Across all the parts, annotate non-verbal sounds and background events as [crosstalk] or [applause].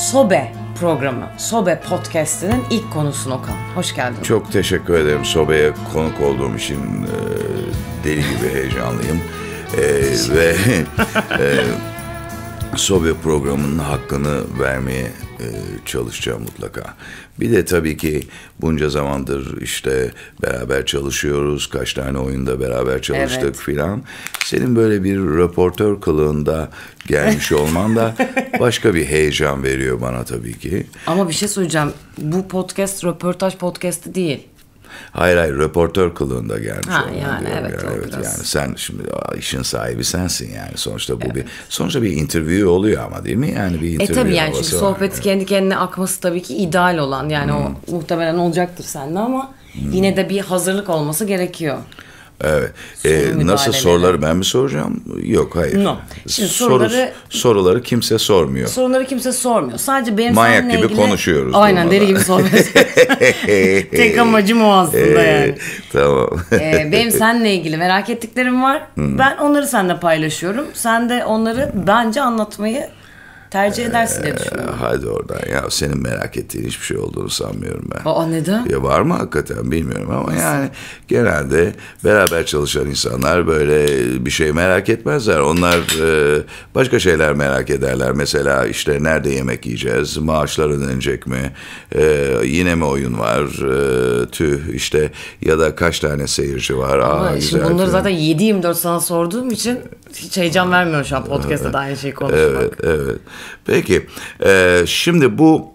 Sobe programı, Sobe Podcast'inin ilk konusunu Okan. Hoş geldin. Çok teşekkür ederim Sobe'ye konuk olduğum için e, deli gibi heyecanlıyım. E, ve [laughs] e, Sobe programının hakkını vermeye e, çalışacağım mutlaka. Bir de tabii ki bunca zamandır işte beraber çalışıyoruz. Kaç tane oyunda beraber çalıştık evet. filan. Senin böyle bir röportör kılığında gelmiş [laughs] olman da başka bir heyecan veriyor bana tabii ki. Ama bir şey söyleyeceğim. Bu podcast röportaj podcastı değil. Hayır hayır röportör kılığında gelmiş. Ha, yani evet, yani. evet yani sen şimdi işin sahibi sensin yani sonuçta bu evet. bir sonuçta bir interview oluyor ama değil mi? Yani bir e, interview. E tabii yani çünkü sohbet yani. kendi kendine akması tabii ki ideal olan yani hmm. o muhtemelen olacaktır sende ama hmm. yine de bir hazırlık olması gerekiyor. Evet. E, nasıl soruları ben mi soracağım? Yok hayır. No. Şimdi Soru, soruları kimse sormuyor. Soruları kimse sormuyor. Sadece benim Manyak gibi ilgili... konuşuyoruz. Aynen deri gibi soruyoruz. [laughs] Tek amacım o aslında e, yani. tamam. ee, benim seninle ilgili merak ettiklerim var. Hmm. Ben onları seninle paylaşıyorum. Sen de onları bence anlatmayı tercih edersin diye ee, düşünüyorum. Hadi oradan ya senin merak ettiğin hiçbir şey olduğunu sanmıyorum ben. Aa neden? Ya var mı hakikaten bilmiyorum ama Nasıl? yani genelde beraber çalışan insanlar böyle bir şey merak etmezler. Onlar e, başka şeyler merak ederler. Mesela işte nerede yemek yiyeceğiz, maaşlar ödenecek mi, e, yine mi oyun var, e, tüh işte ya da kaç tane seyirci var. Aa, ama güzel. Şimdi bunları zaten 7-24 sana sorduğum için hiç heyecan vermiyor şu an podcast'ta da aynı şeyi konuşmak. Evet, evet. Peki, ee, şimdi bu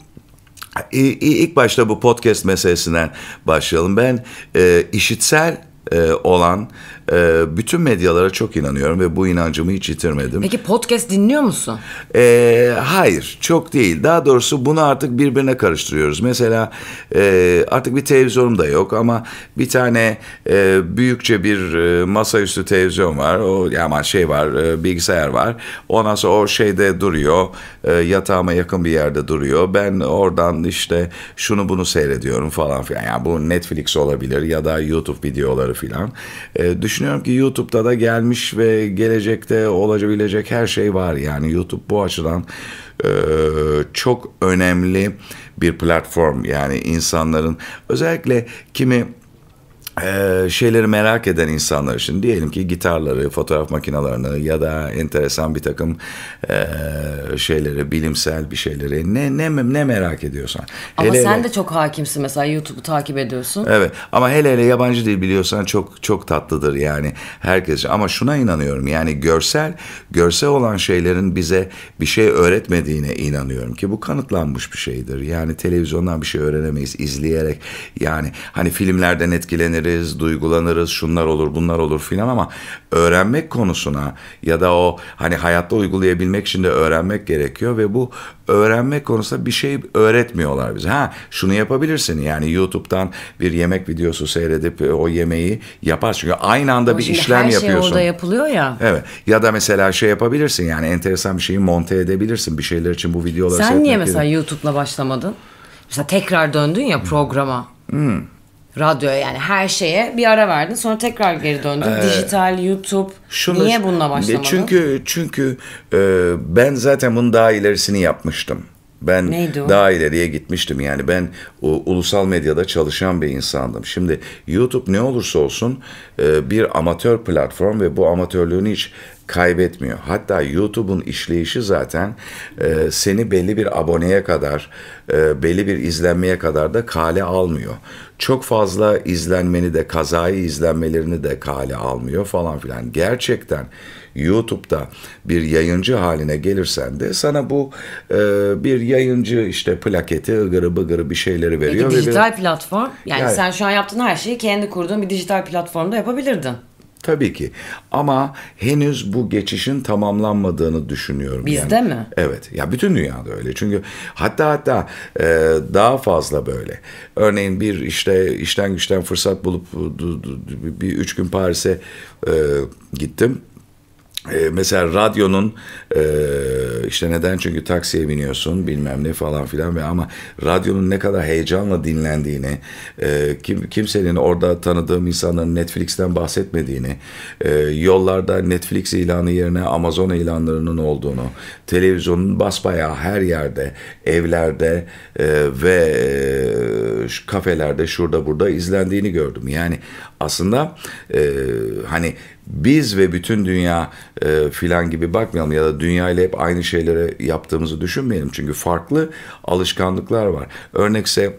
ilk başta bu podcast meselesinden başlayalım. Ben e, işitsel e, olan e, bütün medyalara çok inanıyorum ve bu inancımı hiç yitirmedim. Peki podcast dinliyor musun? E, hayır, çok değil. Daha doğrusu bunu artık birbirine karıştırıyoruz. Mesela e, artık bir televizyonum da yok ama bir tane e, büyükçe bir e, masaüstü televizyon var. O ama şey var, e, bilgisayar var. Ondan sonra o şeyde duruyor, e, yatağıma yakın bir yerde duruyor. Ben oradan işte şunu bunu seyrediyorum falan filan. Yani bu Netflix olabilir ya da YouTube videoları filan. E, düşünüyorum ki YouTube'da da gelmiş ve gelecekte olabilecek her şey var. Yani YouTube bu açıdan e, çok önemli bir platform. Yani insanların özellikle kimi e, şeyleri merak eden insanlar için diyelim ki gitarları, fotoğraf makinalarını ya da enteresan bir takım e, şeyleri, bilimsel bir şeyleri ne ne ne merak ediyorsan. Ama hele sen hele, de çok hakimsin mesela YouTube'u takip ediyorsun. Evet ama hele hele yabancı dil biliyorsan çok çok tatlıdır yani herkes. Ama şuna inanıyorum yani görsel görsel olan şeylerin bize bir şey öğretmediğine inanıyorum ki bu kanıtlanmış bir şeydir. Yani televizyondan bir şey öğrenemeyiz izleyerek yani hani filmlerden etkilenir hissederiz, duygulanırız, şunlar olur, bunlar olur filan ama öğrenmek konusuna ya da o hani hayatta uygulayabilmek için de öğrenmek gerekiyor ve bu öğrenmek konusunda bir şey öğretmiyorlar bize. Ha şunu yapabilirsin yani YouTube'dan bir yemek videosu seyredip e, o yemeği yapar çünkü aynı anda Ama bir işlem her şey yapıyorsun. orada yapılıyor ya. Evet. Ya da mesela şey yapabilirsin yani enteresan bir şeyi monte edebilirsin bir şeyler için bu videoları Sen niye mesela gibi. YouTube'la başlamadın? Mesela tekrar döndün ya programa. Hmm radyoya yani her şeye bir ara verdin sonra tekrar geri döndün. Ee, Dijital, YouTube. Şunu, niye bununla başlamadın? Çünkü çünkü e, ben zaten bunun daha ilerisini yapmıştım. Ben daha ileriye gitmiştim yani ben o, e, ulusal medyada çalışan bir insandım. Şimdi YouTube ne olursa olsun e, bir amatör platform ve bu amatörlüğünü hiç kaybetmiyor. Hatta YouTube'un işleyişi zaten e, seni belli bir aboneye kadar, e, belli bir izlenmeye kadar da kale almıyor. Çok fazla izlenmeni de, kazayı izlenmelerini de kale almıyor falan filan. Gerçekten YouTube'da bir yayıncı haline gelirsen de sana bu e, bir yayıncı işte plaketi ıgırı bıgırı bir şeyleri veriyor. Peki, ve dijital bir... platform yani, yani sen şu an yaptığın her şeyi kendi kurduğun bir dijital platformda yapabilirdin. Tabii ki. Ama henüz bu geçişin tamamlanmadığını düşünüyorum. Bizde yani, mi? Evet. Ya bütün dünyada öyle. Çünkü hatta hatta e, daha fazla böyle. Örneğin bir işte işten güçten fırsat bulup bir üç gün Paris'e e, gittim. Ee, mesela radyonun e, işte neden çünkü taksiye biniyorsun bilmem ne falan filan ve ama radyonun ne kadar heyecanla dinlendiğini e, kim kimsenin orada tanıdığım insanların Netflix'ten bahsetmediğini e, yollarda Netflix ilanı yerine Amazon ilanlarının olduğunu televizyonun basbayağı her yerde evlerde e, ve e, kafelerde şurada burada izlendiğini gördüm yani aslında e, hani biz ve bütün dünya e, filan gibi bakmayalım ya da dünya ile hep aynı şeyleri yaptığımızı düşünmeyelim. Çünkü farklı alışkanlıklar var. Örnekse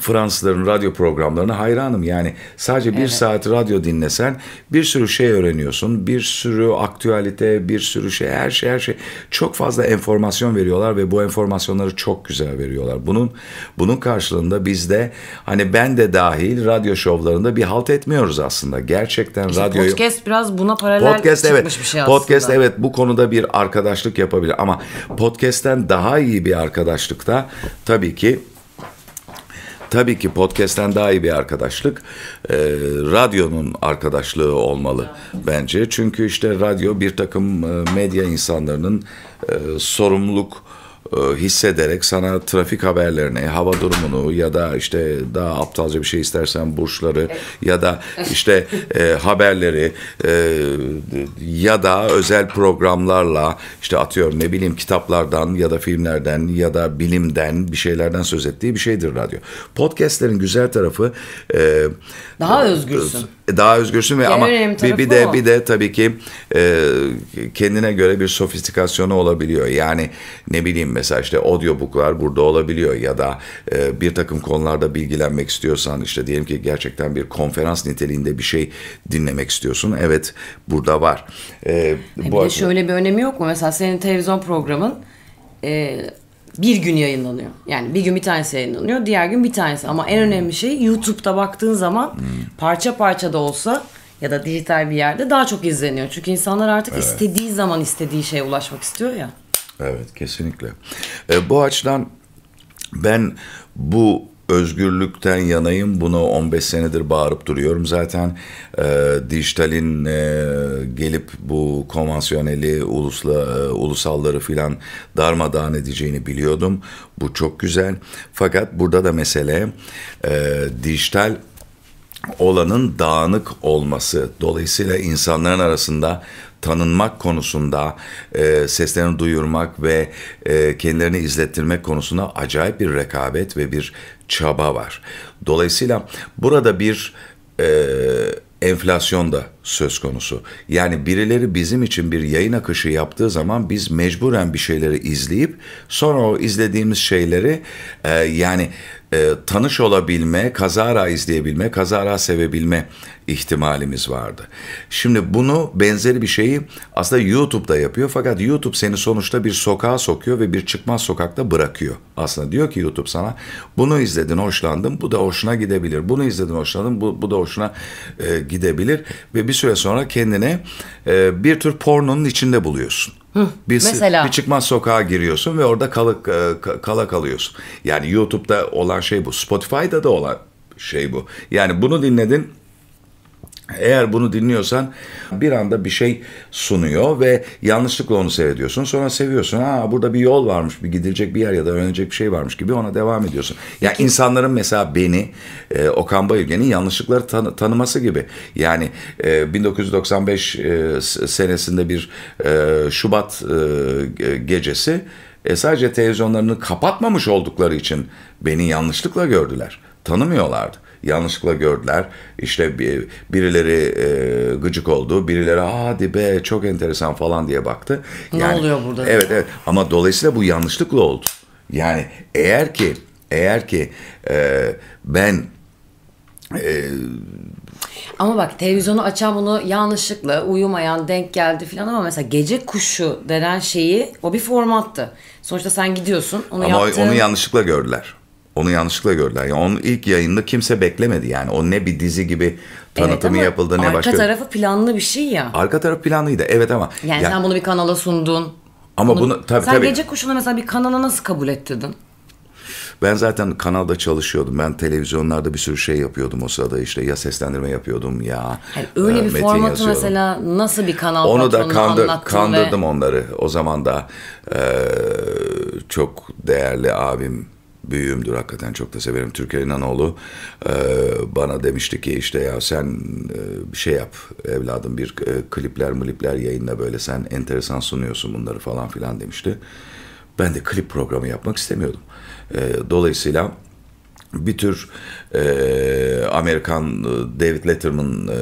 Fransızların radyo programlarına hayranım. Yani sadece bir evet. saat radyo dinlesen bir sürü şey öğreniyorsun. Bir sürü aktüelite, bir sürü şey, her şey, her şey. Çok fazla enformasyon veriyorlar ve bu enformasyonları çok güzel veriyorlar. Bunun bunun karşılığında bizde hani ben de dahil radyo şovlarında bir halt etmiyoruz aslında. Gerçekten işte radyoyu... Podcast biraz buna paralel podcast, evet, bir şey aslında. Podcast evet bu konuda bir arkadaşlık yapabilir ama podcast'ten daha iyi bir arkadaşlıkta tabii ki tabii ki podcast'ten daha iyi bir arkadaşlık e, radyonun arkadaşlığı olmalı bence. Çünkü işte radyo bir takım e, medya insanlarının e, sorumluluk e, hissederek sana trafik haberlerini, hava durumunu ya da işte daha aptalca bir şey istersen burçları ya da [laughs] işte e, haberleri e, ya da özel programlarla işte atıyorum ne bileyim kitaplardan ya da filmlerden ya da bilimden bir şeylerden söz ettiği bir şeydir radyo. Podcast'lerin güzel tarafı e, daha özgürsün daha özgürsün ve ama bir, bir de bir de tabii ki e, kendine göre bir sofistikasyonu olabiliyor. Yani ne bileyim mesela işte audiobooklar burada olabiliyor ya da e, bir takım konularda bilgilenmek istiyorsan işte diyelim ki gerçekten bir konferans niteliğinde bir şey dinlemek istiyorsun. Evet burada var. E, e bu bir de şöyle bir önemi yok mu? Mesela senin televizyon programın e, bir gün yayınlanıyor. Yani bir gün bir tanesi yayınlanıyor, diğer gün bir tanesi. Ama en önemli şey YouTube'da baktığın zaman hmm. parça parça da olsa ya da dijital bir yerde daha çok izleniyor. Çünkü insanlar artık evet. istediği zaman istediği şeye ulaşmak istiyor ya. Evet, kesinlikle. E, bu açıdan ben bu özgürlükten yanayım. Bunu 15 senedir bağırıp duruyorum zaten. E, ee, dijitalin e, gelip bu konvansiyoneli ulusla e, ulusalları filan darmadağın edeceğini biliyordum. Bu çok güzel. Fakat burada da mesele e, dijital olanın dağınık olması. Dolayısıyla insanların arasında tanınmak konusunda e, seslerini duyurmak ve e, kendilerini izlettirmek konusunda acayip bir rekabet ve bir çaba var. Dolayısıyla burada bir e, enflasyon da söz konusu. Yani birileri bizim için bir yayın akışı yaptığı zaman biz mecburen bir şeyleri izleyip sonra o izlediğimiz şeyleri e, yani e, tanış olabilme, kazara izleyebilme, kazara sevebilme ihtimalimiz vardı. Şimdi bunu benzeri bir şeyi aslında YouTube'da yapıyor fakat YouTube seni sonuçta bir sokağa sokuyor ve bir çıkmaz sokakta bırakıyor. Aslında diyor ki YouTube sana bunu izledin hoşlandın bu da hoşuna gidebilir. Bunu izledin hoşlandın bu, bu da hoşuna e, gidebilir ve biz süre sonra kendini e, bir tür pornonun içinde buluyorsun. Hı, bir, mesela. bir çıkmaz sokağa giriyorsun ve orada kala, e, kala kalıyorsun. Yani YouTube'da olan şey bu. Spotify'da da olan şey bu. Yani bunu dinledin eğer bunu dinliyorsan bir anda bir şey sunuyor ve yanlışlıkla onu seyrediyorsun. Sonra seviyorsun. Ha burada bir yol varmış, bir gidilecek bir yer ya da öğrenecek bir şey varmış gibi ona devam ediyorsun. Ya yani insanların mesela beni e, Okan Bayülgen'in yanlışlıkları tan- tanıması gibi. Yani e, 1995 e, senesinde bir e, Şubat e, gecesi e, sadece televizyonlarını kapatmamış oldukları için beni yanlışlıkla gördüler. Tanımıyorlardı yanlışlıkla gördüler. İşte birileri e, gıcık oldu, birileri hadi be çok enteresan falan diye baktı. Ne oluyor burada? Evet evet ama dolayısıyla bu yanlışlıkla oldu. Yani eğer ki eğer ki e, ben e, ama bak televizyonu açan bunu yanlışlıkla uyumayan denk geldi falan ama mesela gece kuşu denen şeyi o bir formattı. Sonuçta sen gidiyorsun onu Ama yaptığın... onu yanlışlıkla gördüler. Onu yanlışlıkla gördüler. Yani onun ilk yayında kimse beklemedi yani. O ne bir dizi gibi tanıtımı evet, yapıldı ne arka başka. Arka tarafı planlı bir şey ya. Arka tarafı planlıydı evet ama. Yani ya... sen bunu bir kanala sundun. Ama bunu, bunu tabii sen tabii. Sen gece kuşuna mesela bir kanala nasıl kabul ettirdin? Ben zaten kanalda çalışıyordum. Ben televizyonlarda bir sürü şey yapıyordum o sırada işte ya seslendirme yapıyordum ya. Yani öyle e, bir formatı mesela nasıl bir kanal Onu da kandır, kandırdım ve... onları. O zaman da e, çok değerli abim büyüğümdür hakikaten çok da severim. Türkiye'nin İnanoğlu e, bana demişti ki işte ya sen e, bir şey yap evladım bir e, klipler mülipler yayınla böyle sen enteresan sunuyorsun bunları falan filan demişti. Ben de klip programı yapmak istemiyordum. E, dolayısıyla bir tür e, Amerikan e, David Letterman e,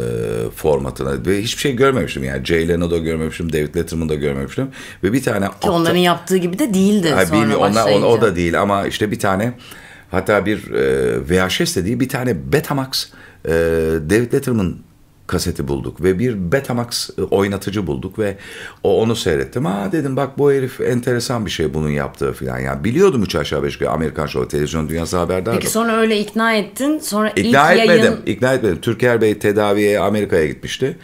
formatına ve hiçbir şey görmemiştim yani Jay Leno da görmemiştim David Letterman da görmemiştim ve bir tane ki aptal, onların yaptığı gibi de değildi yani sonra bilmiyor, onlar, o, o da değil ama işte bir tane hatta bir e, VHS dediği bir tane Betamax e, David Letterman kaseti bulduk ve bir Betamax e, oynatıcı bulduk ve o onu seyrettim. Aa dedim bak bu herif enteresan bir şey bunun yaptığı falan. Yani biliyordum üç aşağı beş yukarı Amerikan şovu televizyon dünyası haberdardı. Peki sonra öyle ikna ettin. Sonra ikna ilk etmedim. Yayın... İkna etmedim. Türker Bey tedaviye Amerika'ya gitmişti.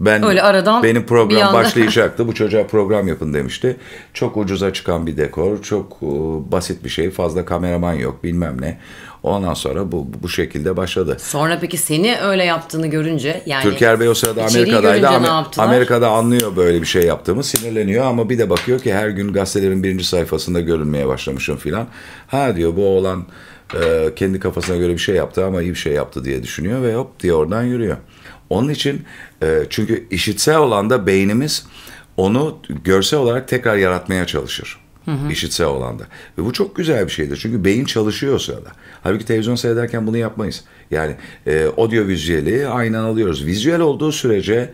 Ben Öyle aradan benim program başlayacaktı. Bu çocuğa [laughs] program yapın demişti. Çok ucuza çıkan bir dekor, çok e, basit bir şey. Fazla kameraman yok, bilmem ne. Ondan sonra bu bu şekilde başladı. Sonra peki seni öyle yaptığını görünce yani Türker Bey o sırada Amerika'daydı. Amer Amerika'da anlıyor böyle bir şey yaptığımı sinirleniyor ama bir de bakıyor ki her gün gazetelerin birinci sayfasında görünmeye başlamışım filan. Ha diyor bu oğlan e, kendi kafasına göre bir şey yaptı ama iyi bir şey yaptı diye düşünüyor ve hop diye oradan yürüyor. Onun için e, çünkü işitsel da beynimiz onu görsel olarak tekrar yaratmaya çalışır. Hı hı. işitsel olanda. Ve bu çok güzel bir şeydir. Çünkü beyin çalışıyor o sırada. Halbuki televizyon seyrederken bunu yapmayız. Yani e, audio vizyeli aynen alıyoruz. vizyel olduğu sürece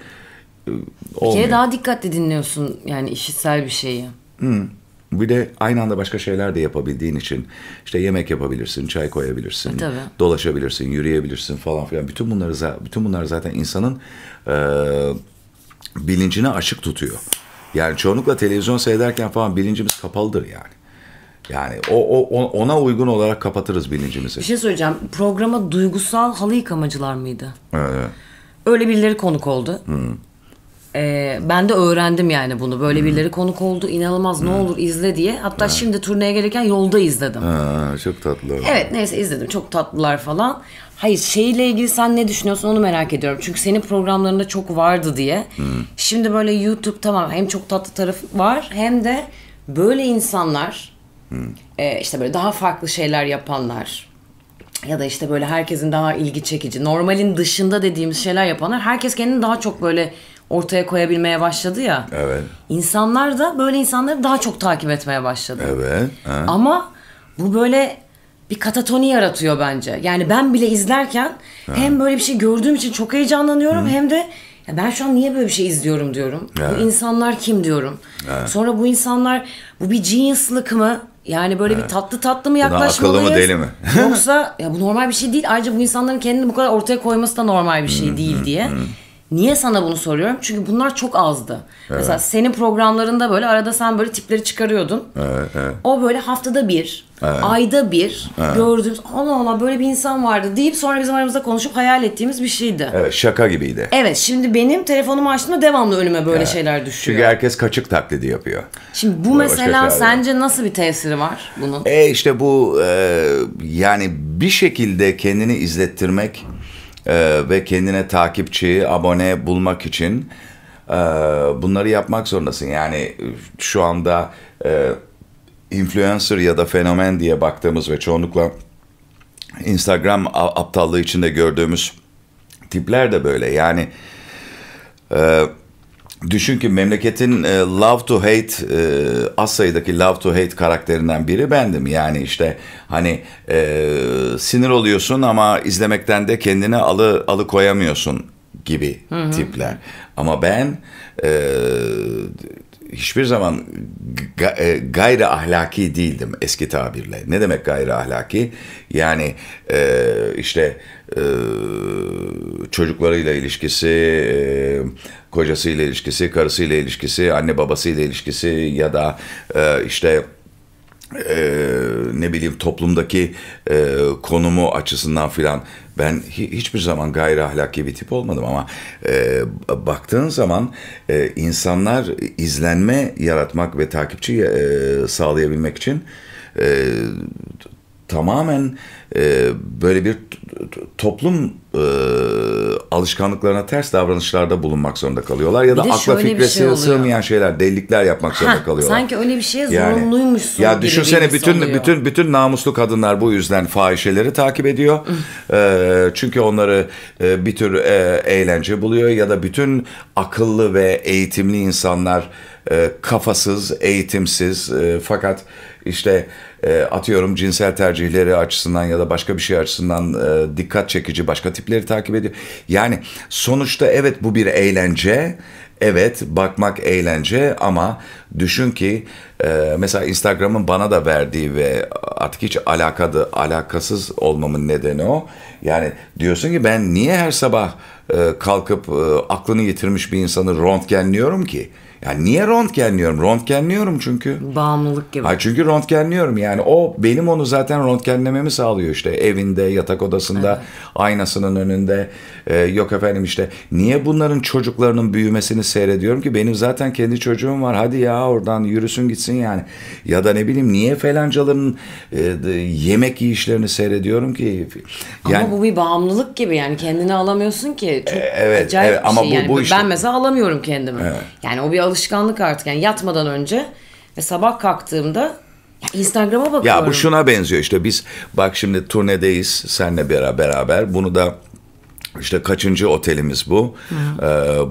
e, olmuyor. Bir kere daha dikkatli dinliyorsun yani işitsel bir şeyi. Hı. Bir de aynı anda başka şeyler de yapabildiğin için işte yemek yapabilirsin, çay koyabilirsin, e, dolaşabilirsin, yürüyebilirsin falan filan. Bütün bunları bütün bunlar zaten insanın e, bilincini açık tutuyor. Yani çoğunlukla televizyon seyrederken falan bilincimiz kapalıdır yani. Yani o, o ona uygun olarak kapatırız bilincimizi. Bir şey söyleyeceğim. Programa duygusal halı yıkamacılar mıydı? Evet. Öyle birileri konuk oldu. Hı. Ee, ben de öğrendim yani bunu. Böyle hmm. birileri konuk oldu. inanılmaz hmm. ne olur izle diye. Hatta ha. şimdi turneye gelirken yolda izledim. Ha, çok tatlı. Evet neyse izledim. Çok tatlılar falan. Hayır şeyle ilgili sen ne düşünüyorsun onu merak ediyorum. Çünkü senin programlarında çok vardı diye. Hmm. Şimdi böyle YouTube tamam hem çok tatlı tarafı var hem de böyle insanlar hmm. e, işte böyle daha farklı şeyler yapanlar ya da işte böyle herkesin daha ilgi çekici normalin dışında dediğimiz şeyler yapanlar herkes kendini daha çok böyle ortaya koyabilmeye başladı ya. Evet. İnsanlar da böyle insanları daha çok takip etmeye başladı. Evet. He. Ama bu böyle bir katatoni yaratıyor bence. Yani ben bile izlerken he. hem böyle bir şey gördüğüm için çok heyecanlanıyorum Hı. hem de ya ben şu an niye böyle bir şey izliyorum diyorum. Evet. Bu insanlar kim diyorum. Evet. Sonra bu insanlar bu bir genius'lık mı? Yani böyle evet. bir tatlı tatlı mı yaklaşmalıyız? Buna akıllı mı deli mi? yoksa ya bu normal bir şey değil. Ayrıca bu insanların kendini bu kadar ortaya koyması da normal bir şey değil diye. Niye sana bunu soruyorum? Çünkü bunlar çok azdı. Evet. Mesela senin programlarında böyle arada sen böyle tipleri çıkarıyordun. Evet, evet. O böyle haftada bir, evet. ayda bir evet. gördüğümüz Allah Allah böyle bir insan vardı deyip sonra bizim aramızda konuşup hayal ettiğimiz bir şeydi. Evet şaka gibiydi. Evet şimdi benim telefonumu açtığımda devamlı önüme böyle evet. şeyler düşüyor. Çünkü herkes kaçık taklidi yapıyor. Şimdi bu, bu mesela sence nasıl bir tesiri var bunun? E işte bu e, yani bir şekilde kendini izlettirmek ee, ve kendine takipçi, abone bulmak için ee, bunları yapmak zorundasın. Yani şu anda e, influencer ya da fenomen diye baktığımız ve çoğunlukla Instagram aptallığı içinde gördüğümüz tipler de böyle. Yani... E, düşün ki memleketin e, Love to Hate e, az sayıdaki Love to Hate karakterinden biri bendim. Yani işte hani e, sinir oluyorsun ama izlemekten de kendine alı alı koyamıyorsun gibi hı hı. tipler. Ama ben e, hiçbir zaman e, gayri ahlaki değildim eski tabirle. Ne demek gayri ahlaki? Yani e, işte e, çocuklarıyla ilişkisi, e, kocasıyla ilişkisi, karısıyla ilişkisi, anne babasıyla ilişkisi ya da e, işte e, ne bileyim toplumdaki e, konumu açısından filan ben hiçbir zaman gayri ahlaki bir tip olmadım ama e, baktığın zaman e, insanlar izlenme yaratmak ve takipçi e, sağlayabilmek için e, tamamen e, böyle bir toplum e, alışkanlıklarına ters davranışlarda bulunmak zorunda kalıyorlar ya da akla fikre şey sığmayan şeyler, delikler yapmak ha, zorunda kalıyorlar. Sanki öyle bir şeye zorunluymuşsun ya Ya düşünsene bütün oluyor. bütün bütün namuslu kadınlar bu yüzden fahişeleri takip ediyor. e, çünkü onları e, bir tür e, eğlence buluyor ya da bütün akıllı ve eğitimli insanlar e, kafasız, eğitimsiz e, fakat işte e, atıyorum cinsel tercihleri açısından ya da başka bir şey açısından e, dikkat çekici başka tipleri takip ediyor. Yani sonuçta evet bu bir eğlence. Evet bakmak eğlence ama düşün ki e, mesela Instagram'ın bana da verdiği ve artık hiç alakadı, alakasız olmamın nedeni o. Yani diyorsun ki ben niye her sabah e, kalkıp e, aklını yitirmiş bir insanı röntgenliyorum ki? Yani niye röntgenliyorum? Röntgenliyorum çünkü. Bağımlılık gibi. Ha çünkü röntgenliyorum yani o benim onu zaten röntgenlememi sağlıyor işte evinde, yatak odasında, evet. aynasının önünde. Ee, yok efendim işte niye bunların çocuklarının büyümesini seyrediyorum ki benim zaten kendi çocuğum var. Hadi ya oradan yürüsün gitsin yani. Ya da ne bileyim niye felancaların e, yemek yiyişlerini seyrediyorum ki? Yani, ama bu bir bağımlılık gibi yani kendini alamıyorsun ki. Çok e, evet, evet, ama şey bu, yani. bu işte. Ben mesela alamıyorum kendimi. Evet. Yani o bir alışkanlık artık yani yatmadan önce ve sabah kalktığımda Instagram'a bakıyorum. Ya bu şuna benziyor işte biz bak şimdi turnedeyiz senle beraber bunu da işte kaçıncı otelimiz bu. Ee,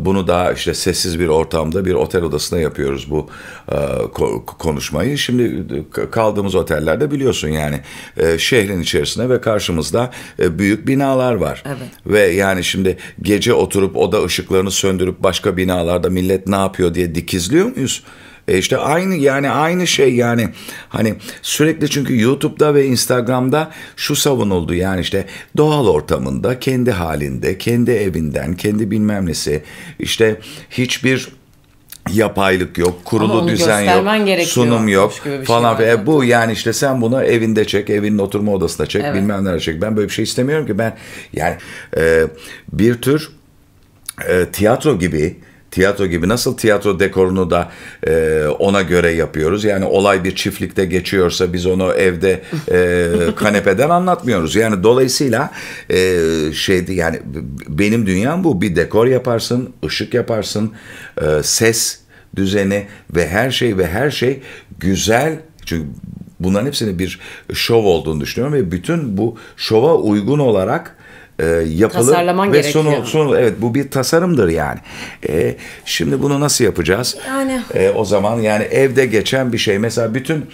bunu daha işte sessiz bir ortamda bir otel odasında yapıyoruz bu e, ko- konuşmayı. Şimdi kaldığımız otellerde biliyorsun yani e, şehrin içerisinde ve karşımızda e, büyük binalar var. Evet. Ve yani şimdi gece oturup oda ışıklarını söndürüp başka binalarda millet ne yapıyor diye dikizliyor muyuz? E işte aynı yani aynı şey yani hani sürekli çünkü YouTube'da ve Instagram'da şu savunuldu yani işte doğal ortamında kendi halinde kendi evinden kendi bilmem nesi işte hiçbir yapaylık yok, kurulu düzen yok, sunum yok şey falan. Şey bu yani işte sen bunu evinde çek, evinin oturma odasında çek, evet. bilmem nerede çek. Ben böyle bir şey istemiyorum ki ben yani e, bir tür e, tiyatro gibi tiyatro gibi nasıl tiyatro dekorunu da e, ona göre yapıyoruz. Yani olay bir çiftlikte geçiyorsa biz onu evde e, [laughs] kanepeden anlatmıyoruz. Yani dolayısıyla e, şeydi yani benim dünyam bu. Bir dekor yaparsın, ışık yaparsın, e, ses düzeni ve her şey ve her şey güzel çünkü bunların hepsini bir şov olduğunu düşünüyorum ve bütün bu şova uygun olarak e, yapılı Tasarlaman ve sonu sonu evet bu bir tasarımdır yani. E, şimdi bunu nasıl yapacağız? Yani e, o zaman yani evde geçen bir şey mesela bütün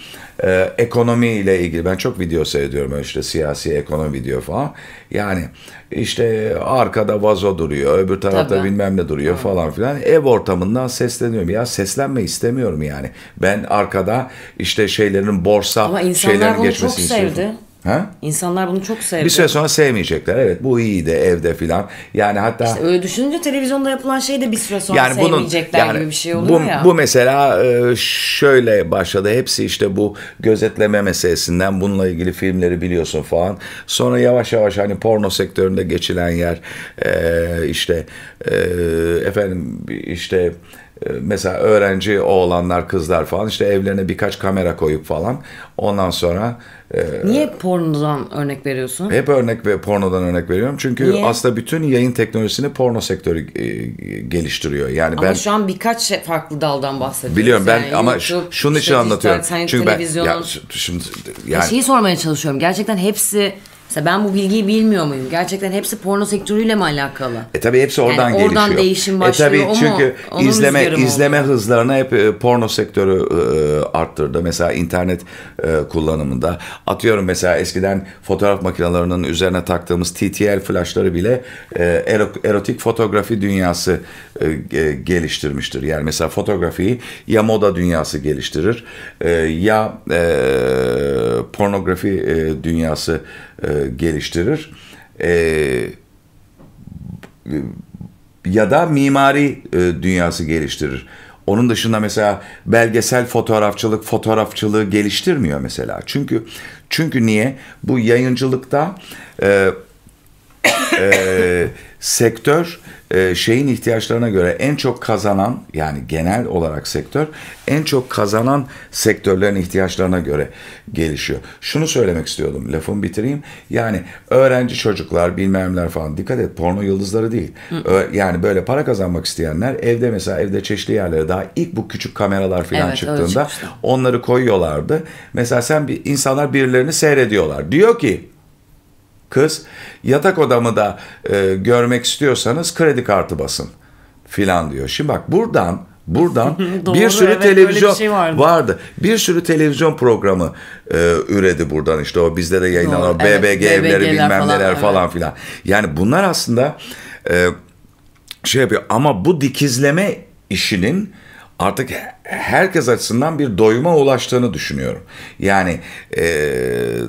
e, ekonomi ile ilgili ben çok video seyrediyorum işte siyasi ekonomi video falan. Yani işte arkada vazo duruyor, öbür tarafta Tabii. bilmem ne duruyor Tabii. falan filan. Ev ortamından sesleniyorum. Ya seslenme istemiyorum yani. Ben arkada işte şeylerin borsa Ama insanlar bunu geçmesini çok sevdi. Istiyorum. Ha? İnsanlar bunu çok sevdi. Bir süre sonra sevmeyecekler. Evet bu iyi de evde filan. Yani hatta... İşte öyle düşününce televizyonda yapılan şey de bir süre sonra yani sevmeyecekler bunun, yani gibi bir şey oluyor bu, ya. Bu mesela e, şöyle başladı. Hepsi işte bu gözetleme meselesinden bununla ilgili filmleri biliyorsun falan. Sonra yavaş yavaş hani porno sektöründe geçilen yer e, işte e, efendim işte mesela öğrenci oğlanlar kızlar falan işte evlerine birkaç kamera koyup falan ondan sonra e, Niye e, pornodan örnek veriyorsun? Hep örnek ve pornodan örnek veriyorum. Çünkü Niye? aslında bütün yayın teknolojisini porno sektörü e, geliştiriyor. Yani ama ben şu an birkaç şey farklı daldan bahsediyoruz. Biliyorum ben yani. ama YouTube, şunun işte için anlatıyorum. Dijital, Çünkü ben ya, şimdi yani şeyi sormaya çalışıyorum. Gerçekten hepsi Mesela ben bu bilgiyi bilmiyor muyum? Gerçekten hepsi porno sektörüyle mi alakalı? E tabii hepsi oradan yani gelişiyor. Oradan değişim e başlıyor. E tabii çünkü mu, izleme izleme oldu. hızlarını hep porno sektörü e, arttırdı. Mesela internet e, kullanımında atıyorum mesela eskiden fotoğraf makinelerinin üzerine taktığımız TTL flashları bile e, erotik fotoğrafi dünyası e, geliştirmiştir. Yani mesela fotoğrafiyi ya moda dünyası geliştirir e, ya e, pornografi e, dünyası e, geliştirir. E, ya da mimari e, dünyası geliştirir. Onun dışında mesela belgesel fotoğrafçılık fotoğrafçılığı geliştirmiyor mesela. Çünkü çünkü niye? Bu yayıncılıkta e, [coughs] e, sektör ee, şeyin ihtiyaçlarına göre en çok kazanan yani genel olarak sektör en çok kazanan sektörlerin ihtiyaçlarına göre gelişiyor. Şunu söylemek istiyordum lafımı bitireyim. Yani öğrenci çocuklar bilmemler falan dikkat et porno yıldızları değil. Hı. Yani böyle para kazanmak isteyenler evde mesela evde çeşitli yerlere daha ilk bu küçük kameralar falan evet, çıktığında onları koyuyorlardı. Mesela sen bir insanlar birilerini seyrediyorlar. Diyor ki kız. Yatak odamı da e, görmek istiyorsanız kredi kartı basın filan diyor. Şimdi bak buradan buradan [laughs] Doğru, bir sürü evet, televizyon bir şey vardı. vardı. Bir sürü televizyon programı e, üredi buradan işte o bizde de yayınlanan Doğru, evet, evleri BBG'ler bilmem falan, neler evet. falan filan. Yani bunlar aslında e, şey yapıyor ama bu dikizleme işinin artık herkes açısından bir doyuma ulaştığını düşünüyorum. Yani e,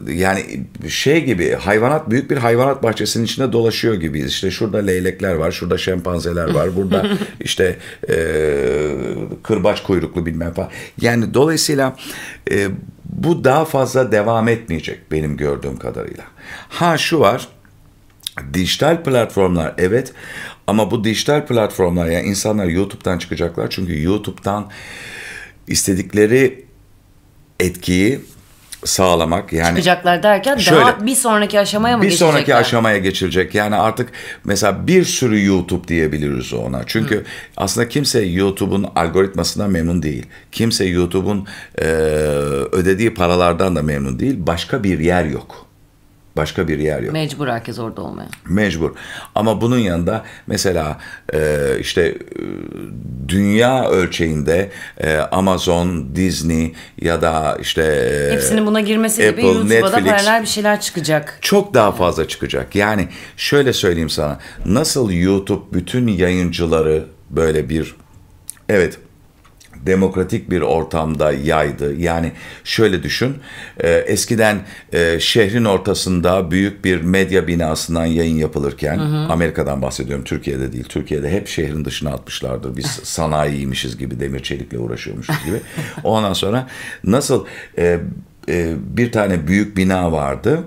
yani şey gibi hayvanat büyük bir hayvanat bahçesinin içinde dolaşıyor gibiyiz. İşte şurada leylekler var, şurada şempanzeler var, burada [laughs] işte e, kırbaç kuyruklu bilmem falan. Yani dolayısıyla e, bu daha fazla devam etmeyecek benim gördüğüm kadarıyla. Ha şu var. Dijital platformlar evet ama bu dijital platformlar yani insanlar YouTube'dan çıkacaklar çünkü YouTube'dan istedikleri etkiyi sağlamak yani çıkacaklar derken şöyle, daha bir sonraki aşamaya mı bir geçecekler? sonraki aşamaya geçilecek yani artık mesela bir sürü YouTube diyebiliriz ona çünkü Hı. aslında kimse YouTube'un algoritmasına memnun değil kimse YouTube'un e, ödediği paralardan da memnun değil başka bir yer yok Başka bir yer yok. Mecbur herkes orada olmaya. Mecbur. Ama bunun yanında mesela e, işte e, dünya ölçeğinde e, Amazon, Disney ya da işte e, hepsinin buna girmesi Apple, gibi YouTube'a da paralel bir şeyler çıkacak. Çok daha fazla çıkacak. Yani şöyle söyleyeyim sana. Nasıl YouTube bütün yayıncıları böyle bir evet demokratik bir ortamda yaydı. Yani şöyle düşün, e, eskiden e, şehrin ortasında büyük bir medya binasından yayın yapılırken, hı hı. Amerika'dan bahsediyorum, Türkiye'de değil. Türkiye'de hep şehrin dışına atmışlardır. Biz [laughs] sanayiymişiz gibi, demir çelikle uğraşıyormuşuz gibi. [laughs] Ondan sonra nasıl e, e, bir tane büyük bina vardı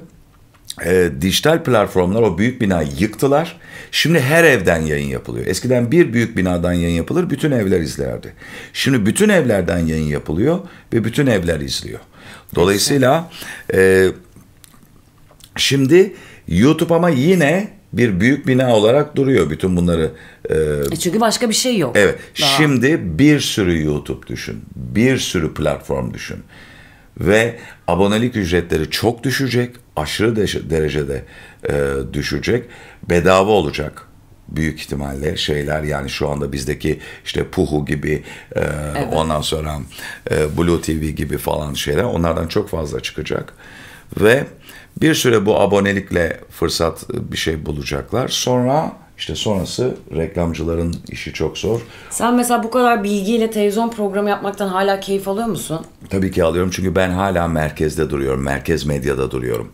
e, dijital platformlar o büyük binayı yıktılar. Şimdi her evden yayın yapılıyor. Eskiden bir büyük binadan yayın yapılır, bütün evler izlerdi. Şimdi bütün evlerden yayın yapılıyor ve bütün evler izliyor. Dolayısıyla e, şimdi YouTube ama yine bir büyük bina olarak duruyor bütün bunları. E, e çünkü başka bir şey yok. Evet. Daha. Şimdi bir sürü YouTube düşün, bir sürü platform düşün ve abonelik ücretleri çok düşecek, aşırı derecede e, düşecek, bedava olacak büyük ihtimalle şeyler yani şu anda bizdeki işte Puhu gibi e, evet. ondan sonra e, Blue TV gibi falan şeyler onlardan çok fazla çıkacak ve bir süre bu abonelikle fırsat e, bir şey bulacaklar sonra işte sonrası reklamcıların işi çok zor. Sen mesela bu kadar bilgiyle televizyon programı yapmaktan hala keyif alıyor musun? Tabii ki alıyorum çünkü ben hala merkezde duruyorum. Merkez medyada duruyorum.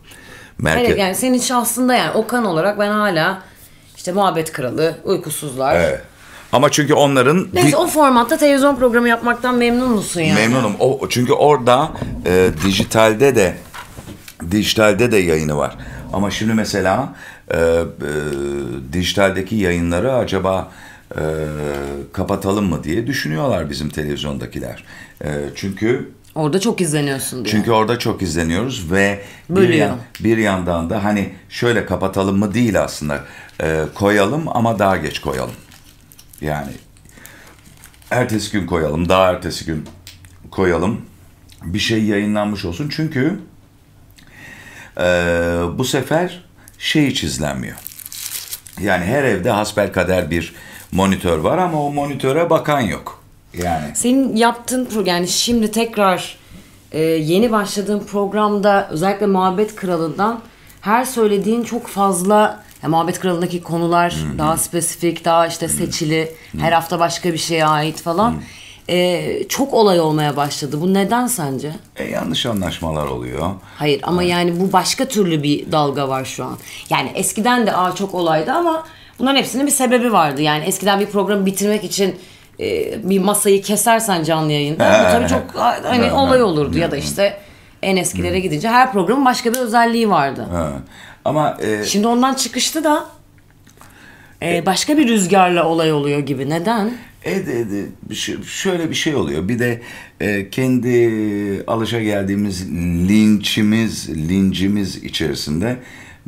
Merke... Hayır yani senin şahsında yani Okan olarak ben hala işte muhabbet kralı, uykusuzlar. Evet. Ama çünkü onların... Neyse o formatta televizyon programı yapmaktan memnun musun yani? Memnunum. O, çünkü orada e, dijitalde de dijitalde de yayını var. Ama şimdi mesela ee, e, dijitaldeki yayınları acaba e, kapatalım mı diye düşünüyorlar bizim televizyondakiler. E, çünkü Orada çok izleniyorsun diye. Çünkü orada çok izleniyoruz ve bir, yan, bir yandan da hani şöyle kapatalım mı değil aslında e, koyalım ama daha geç koyalım. Yani ertesi gün koyalım daha ertesi gün koyalım bir şey yayınlanmış olsun çünkü e, bu sefer şey çizlenmiyor. Yani her evde hasbel kader bir monitör var ama o monitöre bakan yok. Yani. Senin yaptığın yani şimdi tekrar e, yeni başladığın programda özellikle Muhabbet Kralı'ndan her söylediğin çok fazla yani Muhabbet Kralı'ndaki konular Hı-hı. daha spesifik, daha işte seçili, Hı-hı. her hafta başka bir şeye ait falan. Hı-hı e, çok olay olmaya başladı. Bu neden sence? E, yanlış anlaşmalar oluyor. Hayır ama evet. yani bu başka türlü bir dalga var şu an. Yani eskiden de aa çok olaydı ama bunların hepsinin bir sebebi vardı. Yani eskiden bir programı bitirmek için e, bir masayı kesersen canlı yayında bu tabii çok hani olay olurdu ya da işte en eskilere gidince her programın başka bir özelliği vardı. Ama e... şimdi ondan çıkıştı da e, başka bir rüzgarla olay oluyor gibi. Neden? Ede ede şey, şöyle bir şey oluyor. Bir de e, kendi alışa geldiğimiz linçimiz, lincimiz içerisinde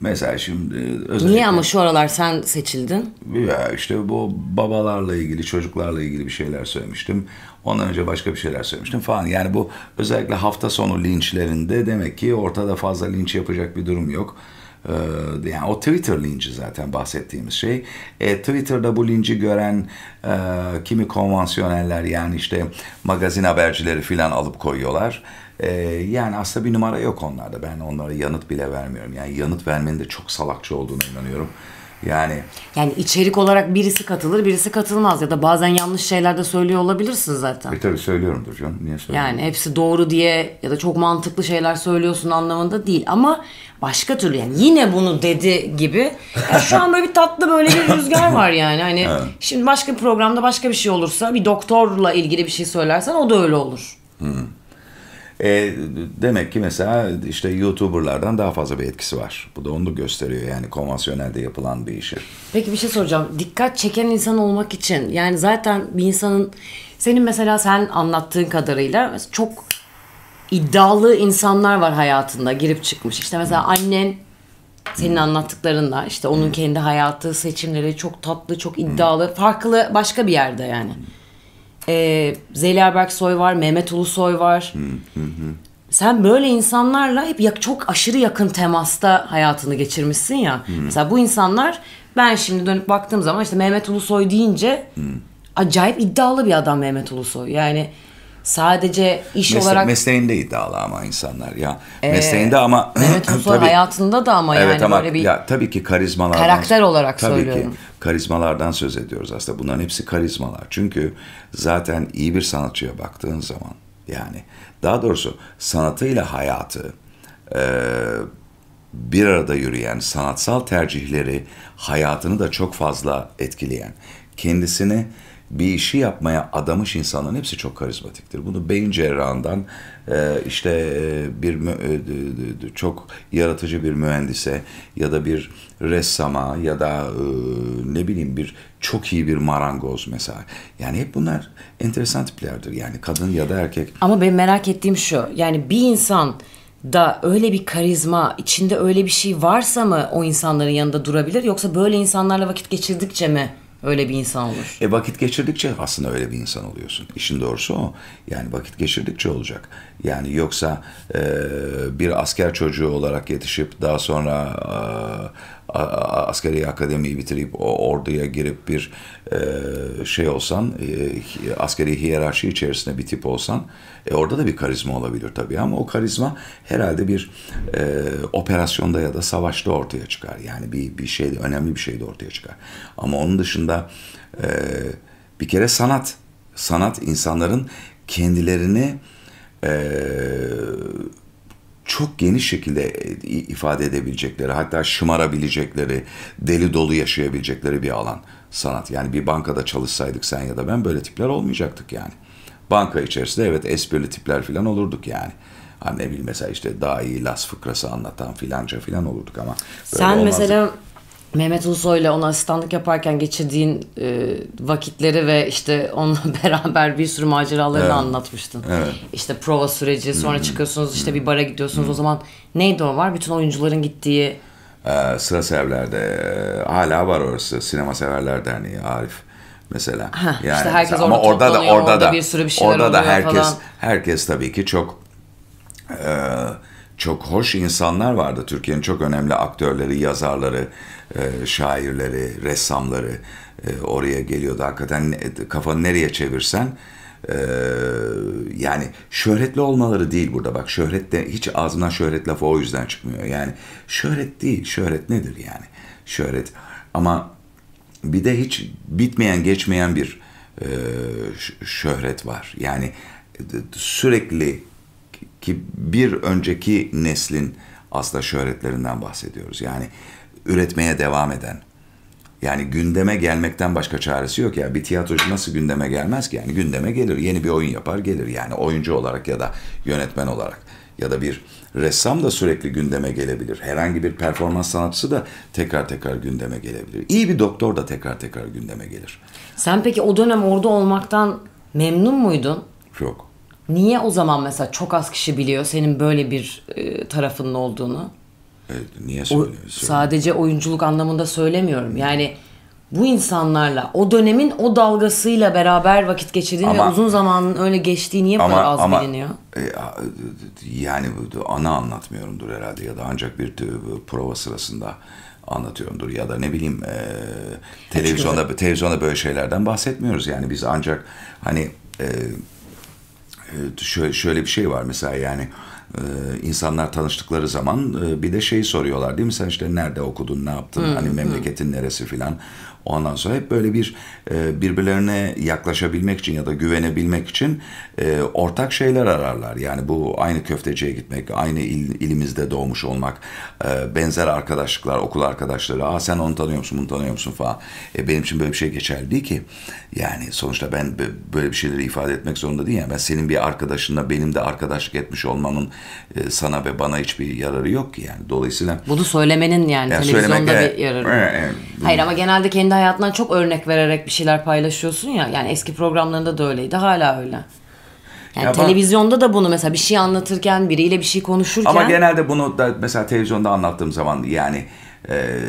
mesela şimdi e, özellikle... Niye ama şu aralar sen seçildin? Ya işte bu babalarla ilgili, çocuklarla ilgili bir şeyler söylemiştim. Ondan önce başka bir şeyler söylemiştim falan. Yani bu özellikle hafta sonu linçlerinde demek ki ortada fazla linç yapacak bir durum yok. Ee, yani o Twitter linci zaten bahsettiğimiz şey. E, Twitter'da bu linci gören e, kimi konvansiyoneller yani işte magazin habercileri filan alıp koyuyorlar. E, yani aslında bir numara yok onlarda. Ben onlara yanıt bile vermiyorum. Yani yanıt vermenin de çok salakça olduğunu inanıyorum. Yani yani içerik olarak birisi katılır, birisi katılmaz ya da bazen yanlış şeyler de söylüyor olabilirsin zaten. E tabii söylüyorumdur canım. Niye söylüyorum? Yani hepsi doğru diye ya da çok mantıklı şeyler söylüyorsun anlamında değil ama başka türlü yani yine bunu dedi gibi. Yani şu an böyle bir tatlı böyle bir rüzgar var yani. Hani evet. şimdi başka bir programda başka bir şey olursa bir doktorla ilgili bir şey söylersen o da öyle olur. Hmm. E, demek ki mesela işte YouTuber'lardan daha fazla bir etkisi var. Bu da onu da gösteriyor yani konvansiyonelde yapılan bir işi. Peki bir şey soracağım. Dikkat çeken insan olmak için yani zaten bir insanın senin mesela sen anlattığın kadarıyla çok iddialı insanlar var hayatında girip çıkmış. İşte mesela annen senin anlattıklarında işte onun kendi hayatı, seçimleri çok tatlı, çok iddialı, farklı başka bir yerde yani. Ee, Zeliha Berksoy var, Mehmet Ulusoy var. Sen böyle insanlarla hep çok aşırı yakın temasta hayatını geçirmişsin ya. Mesela bu insanlar ben şimdi dönüp baktığım zaman işte Mehmet Ulusoy deyince acayip iddialı bir adam Mehmet Ulusoy. Yani sadece iş Mesle, olarak mesleğinde iddialı ama insanlar ya ee, mesleğinde ama Mehmet [clears throat] Ulusal [clears throat] hayatında da ama evet yani ama, böyle bir ya, tabii ki karizmalardan karakter olarak tabii söylüyorum. ki karizmalardan söz ediyoruz aslında bunların hepsi karizmalar çünkü zaten iyi bir sanatçıya baktığın zaman yani daha doğrusu sanatıyla hayatı e, bir arada yürüyen sanatsal tercihleri hayatını da çok fazla etkileyen kendisini bir işi yapmaya adamış insanların hepsi çok karizmatiktir. Bunu beyin cerrahından e, işte e, bir e, çok yaratıcı bir mühendise ya da bir ressama ya da ne bileyim bir çok iyi bir marangoz mesela. Yani hep bunlar enteresan tiplerdir. Yani kadın ya da erkek. Ama ben merak ettiğim şu. Yani bir insan da öyle bir karizma, içinde öyle bir şey varsa mı o insanların yanında durabilir yoksa böyle insanlarla vakit geçirdikçe mi öyle bir insan olur. E vakit geçirdikçe aslında öyle bir insan oluyorsun. İşin doğrusu o. Yani vakit geçirdikçe olacak. Yani yoksa e, bir asker çocuğu olarak yetişip daha sonra e, askeri akademiyi bitirip orduya girip bir e, şey olsan, e, askeri hiyerarşi içerisinde bir tip olsan e, orada da bir karizma olabilir tabii ama o karizma herhalde bir operasyonda ya da savaşta ortaya çıkar. Yani bir, bir şeyde önemli bir şeyde ortaya çıkar. Ama onun dışında bir kere sanat. Sanat insanların kendilerini e, çok geniş şekilde e, ifade edebilecekleri, hatta şımarabilecekleri, deli dolu yaşayabilecekleri bir alan sanat. Yani bir bankada çalışsaydık sen ya da ben böyle tipler olmayacaktık yani. Banka içerisinde evet esprili tipler falan olurduk yani. Hani ne bileyim mesela işte daha iyi las fıkrası anlatan filanca filan olurduk ama. Sen olmazdı. mesela Mehmet ile ona asistanlık yaparken geçirdiğin e, vakitleri ve işte onunla [laughs] beraber bir sürü maceralarını evet. anlatmıştın. Evet. İşte prova süreci, sonra hmm. çıkıyorsunuz işte hmm. bir bara gidiyorsunuz. Hmm. O zaman neydi o var? Bütün oyuncuların gittiği... Ee, sıra severlerde e, hala var orası. Sinema severler derneği Arif mesela. Heh, yani işte herkes Orada ama orada da orada, orada da bir sürü bir şeyler orada da herkes falan. herkes tabii ki çok e, çok hoş insanlar vardı. Türkiye'nin çok önemli aktörleri, yazarları, e, şairleri, ressamları e, oraya geliyordu. Hakikaten kafanı nereye çevirsen e, yani şöhretli olmaları değil burada bak şöhret de hiç ağzından şöhret lafı o yüzden çıkmıyor. Yani şöhret değil, şöhret nedir yani? Şöhret ama bir de hiç bitmeyen geçmeyen bir e, şöhret var. Yani sürekli ki bir önceki neslin aslında şöhretlerinden bahsediyoruz. Yani üretmeye devam eden. Yani gündeme gelmekten başka çaresi yok ya. Bir tiyatrocu nasıl gündeme gelmez ki? Yani gündeme gelir. Yeni bir oyun yapar gelir. Yani oyuncu olarak ya da yönetmen olarak ya da bir ressam da sürekli gündeme gelebilir. Herhangi bir performans sanatçısı da tekrar tekrar gündeme gelebilir. İyi bir doktor da tekrar tekrar gündeme gelir. Sen peki o dönem orada olmaktan memnun muydun? yok Niye o zaman mesela çok az kişi biliyor senin böyle bir e, tarafının olduğunu? Evet, niye söylüyorsun? Sadece oyunculuk anlamında söylemiyorum. Yani bu insanlarla o dönemin o dalgasıyla beraber vakit geçirdiğin ama, ve uzun zamanın öyle geçtiği niye bu az ama, biliniyor? E, yani ana anlatmıyorumdur herhalde ya da ancak bir prova sırasında anlatıyorumdur ya da ne bileyim e, televizyonda Açıkçası. televizyonda böyle şeylerden bahsetmiyoruz yani biz ancak hani e, e şöyle şöyle bir şey var mesela yani ee, insanlar tanıştıkları zaman e, bir de şeyi soruyorlar değil mi? Sen işte nerede okudun, ne yaptın, hı, hani memleketin hı. neresi filan. Ondan sonra hep böyle bir e, birbirlerine yaklaşabilmek için ya da güvenebilmek için e, ortak şeyler ararlar. Yani bu aynı köfteciye gitmek, aynı il, ilimizde doğmuş olmak, e, benzer arkadaşlıklar, okul arkadaşları. Aa sen onu tanıyor musun, bunu tanıyor musun falan. E, benim için böyle bir şey geçerli değil ki. Yani sonuçta ben böyle bir şeyleri ifade etmek zorunda değilim. Yani ben senin bir arkadaşınla benim de arkadaşlık etmiş olmamın e, sana ve bana hiçbir yararı yok ki yani. Dolayısıyla... Bunu söylemenin yani, yani televizyonda söylemek, bir yararı. E, e, Hayır ama genelde kendi kendi hayatından çok örnek vererek bir şeyler paylaşıyorsun ya. Yani eski programlarında da öyleydi. Hala öyle. Yani ya televizyonda ben, da bunu mesela bir şey anlatırken biriyle bir şey konuşurken. Ama genelde bunu da mesela televizyonda anlattığım zaman yani e,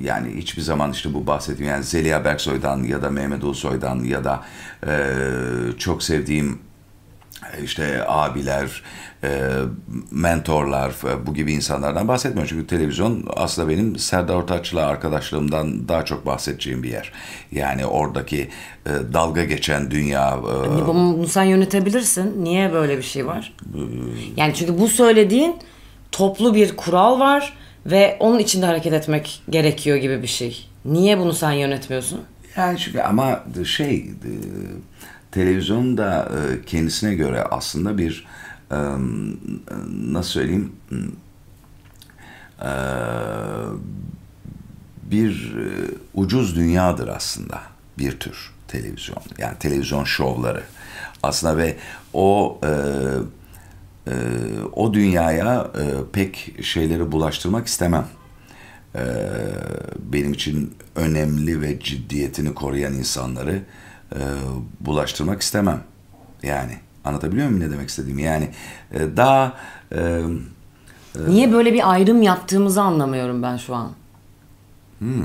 yani hiçbir zaman işte bu bahsettiğim yani Zeliha Berksoy'dan ya da Mehmet Ulusoy'dan ya da e, çok sevdiğim işte abiler, e, mentorlar e, bu gibi insanlardan bahsetmiyorum. Çünkü televizyon aslında benim Serdar Ortaç'la arkadaşlığımdan daha çok bahsedeceğim bir yer. Yani oradaki e, dalga geçen dünya. Hani bunu sen yönetebilirsin. Niye böyle bir şey var? Yani çünkü bu söylediğin toplu bir kural var ve onun içinde hareket etmek gerekiyor gibi bir şey. Niye bunu sen yönetmiyorsun? Yani çünkü ama şey televizyon da e, kendisine göre aslında bir e, nasıl söyleyeyim e, bir ucuz dünyadır aslında bir tür televizyon yani televizyon şovları aslında ve o o dünyaya pek şeyleri bulaştırmak istemem benim için önemli ve ciddiyetini koruyan insanları e, bulaştırmak istemem. Yani anlatabiliyor muyum ne demek istediğimi? Yani e, daha... E, e, Niye böyle bir ayrım yaptığımızı anlamıyorum ben şu an. Hmm.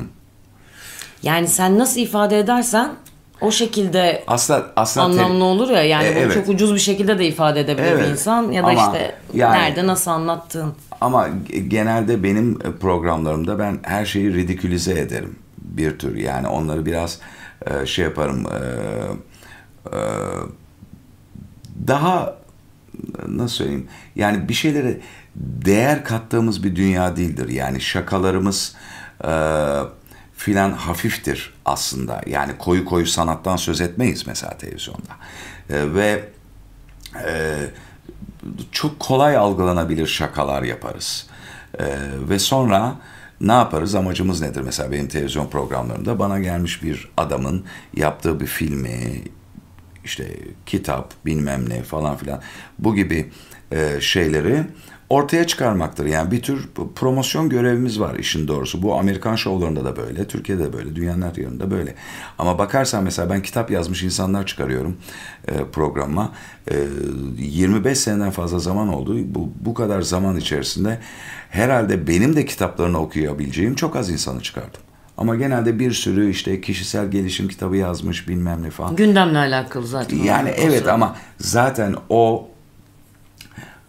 Yani sen nasıl ifade edersen o şekilde asla asla anlamlı olur ya yani e, evet. çok ucuz bir şekilde de ifade edebilir evet. bir insan ya da ama işte yani, nerede nasıl anlattığın. Ama genelde benim e, programlarımda ben her şeyi ridikülize ederim bir tür yani onları biraz e, şey yaparım e, e, daha nasıl söyleyeyim yani bir şeylere değer kattığımız bir dünya değildir. Yani şakalarımız filan hafiftir aslında. Yani koyu koyu sanattan söz etmeyiz mesela televizyonda. ve çok kolay algılanabilir şakalar yaparız. ve sonra ne yaparız amacımız nedir? Mesela benim televizyon programlarımda bana gelmiş bir adamın yaptığı bir filmi, işte kitap bilmem ne falan filan bu gibi e, şeyleri ortaya çıkarmaktır. Yani bir tür promosyon görevimiz var işin doğrusu. Bu Amerikan şovlarında da böyle, Türkiye'de de böyle, dünyanın her yerinde böyle. Ama bakarsan mesela ben kitap yazmış insanlar çıkarıyorum e, programa. E, 25 seneden fazla zaman oldu. Bu, bu kadar zaman içerisinde herhalde benim de kitaplarını okuyabileceğim çok az insanı çıkardım. Ama genelde bir sürü işte kişisel gelişim kitabı yazmış bilmem ne falan. Gündemle alakalı zaten. Yani evet ama zaten o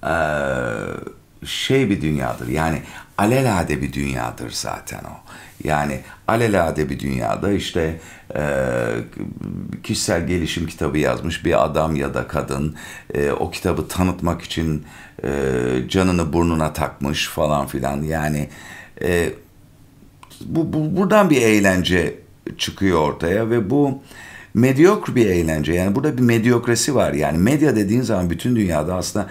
ee, şey bir dünyadır. Yani alelade bir dünyadır zaten o. Yani alelade bir dünyada işte e, kişisel gelişim kitabı yazmış bir adam ya da kadın e, o kitabı tanıtmak için e, canını burnuna takmış falan filan. Yani e, bu, bu buradan bir eğlence çıkıyor ortaya ve bu medyokr bir eğlence. Yani burada bir medyokrasi var. Yani medya dediğin zaman bütün dünyada aslında...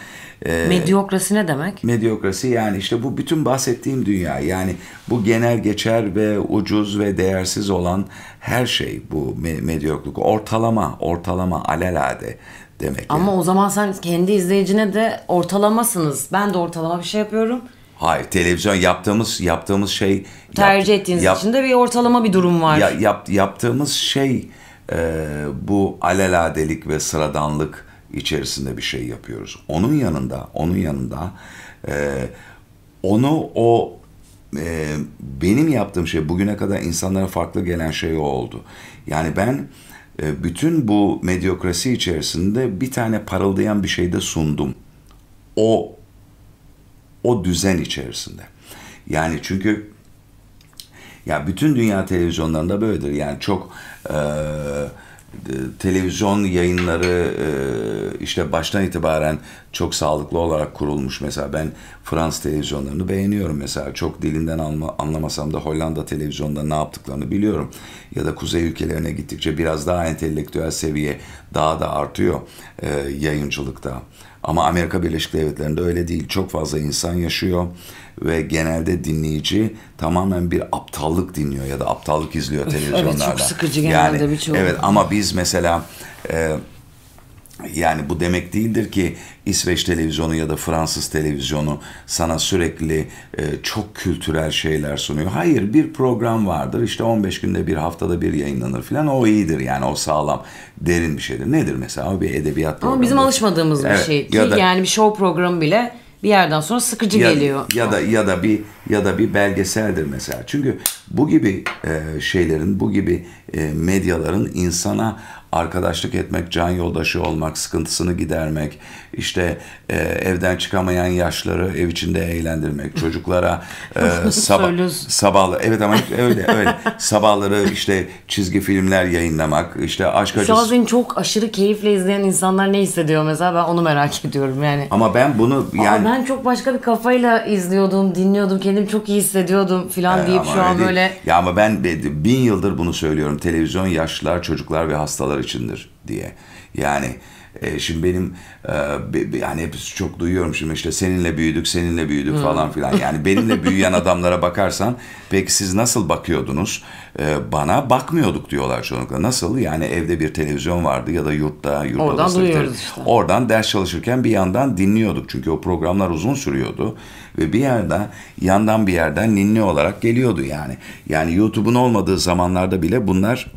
E, medyokrasi ne demek? Medyokrasi yani işte bu bütün bahsettiğim dünya. Yani bu genel geçer ve ucuz ve değersiz olan her şey bu me- medyokluk. Ortalama, ortalama, alelade demek. Ama yani. o zaman sen kendi izleyicine de ortalamasınız. Ben de ortalama bir şey yapıyorum. Hayır televizyon yaptığımız yaptığımız şey tercih yap, ettiğiniz yap, için de bir ortalama bir durum var. Ya, yap, yaptığımız şey e, bu aleladelik ve sıradanlık içerisinde bir şey yapıyoruz. Onun yanında, onun yanında e, onu o e, benim yaptığım şey bugüne kadar insanlara farklı gelen şey o oldu. Yani ben e, bütün bu medyokrasi içerisinde bir tane parıldayan bir şey de sundum. O o düzen içerisinde. Yani çünkü ya bütün dünya televizyonlarında böyledir. Yani çok e, televizyon yayınları e, işte baştan itibaren çok sağlıklı olarak kurulmuş. Mesela ben Fransız televizyonlarını beğeniyorum mesela. Çok dilinden anla, anlamasam da Hollanda televizyonda ne yaptıklarını biliyorum. Ya da kuzey ülkelerine gittikçe biraz daha entelektüel seviye daha da artıyor e, yayıncılıkta. Ama Amerika Birleşik Devletleri'nde öyle değil. Çok fazla insan yaşıyor ve genelde dinleyici tamamen bir aptallık dinliyor ya da aptallık izliyor televizyonlarda. Evet çok sıkıcı genelde yani, birçok. Evet ama biz mesela e, yani bu demek değildir ki İsveç televizyonu ya da Fransız televizyonu sana sürekli e, çok kültürel şeyler sunuyor. Hayır bir program vardır işte 15 günde bir haftada bir yayınlanır filan o iyidir yani o sağlam derin bir şeydir. Nedir mesela o bir edebiyat programı. Ama bizim alışmadığımız evet, bir şey ki ya da, yani bir show programı bile bir yerden sonra sıkıcı ya, geliyor. Ya da ya da bir ya da bir belgeseldir mesela. Çünkü bu gibi e, şeylerin, bu gibi e, medyaların insana arkadaşlık etmek, can yoldaşı olmak, sıkıntısını gidermek, işte e, evden çıkamayan yaşları ev içinde eğlendirmek, çocuklara e, [laughs] sabah sabahlı evet ama öyle öyle [laughs] sabahları işte çizgi filmler yayınlamak, işte aşk acısı. Şu an beni çok aşırı keyifle izleyen insanlar ne hissediyor mesela ben onu merak [laughs] ediyorum yani. Ama ben bunu yani Aa, ben çok başka bir kafayla izliyordum, dinliyordum, kendim çok iyi hissediyordum filan e, deyip şu an öyle. Değil. Ya ama ben bin yıldır bunu söylüyorum. Televizyon yaşlılar, çocuklar ve hastalar çocuklar içindir diye. Yani e, şimdi benim e, yani hep çok duyuyorum şimdi işte seninle büyüdük, seninle büyüdük hmm. falan filan. Yani benimle büyüyen adamlara bakarsan peki siz nasıl bakıyordunuz? E, bana bakmıyorduk diyorlar çoğunlukla. Nasıl? Yani evde bir televizyon vardı ya da yurtta, yurt Oradan odasında. Oradan işte. Oradan ders çalışırken bir yandan dinliyorduk. Çünkü o programlar uzun sürüyordu ve bir yerden yandan bir yerden ninni olarak geliyordu yani. Yani YouTube'un olmadığı zamanlarda bile bunlar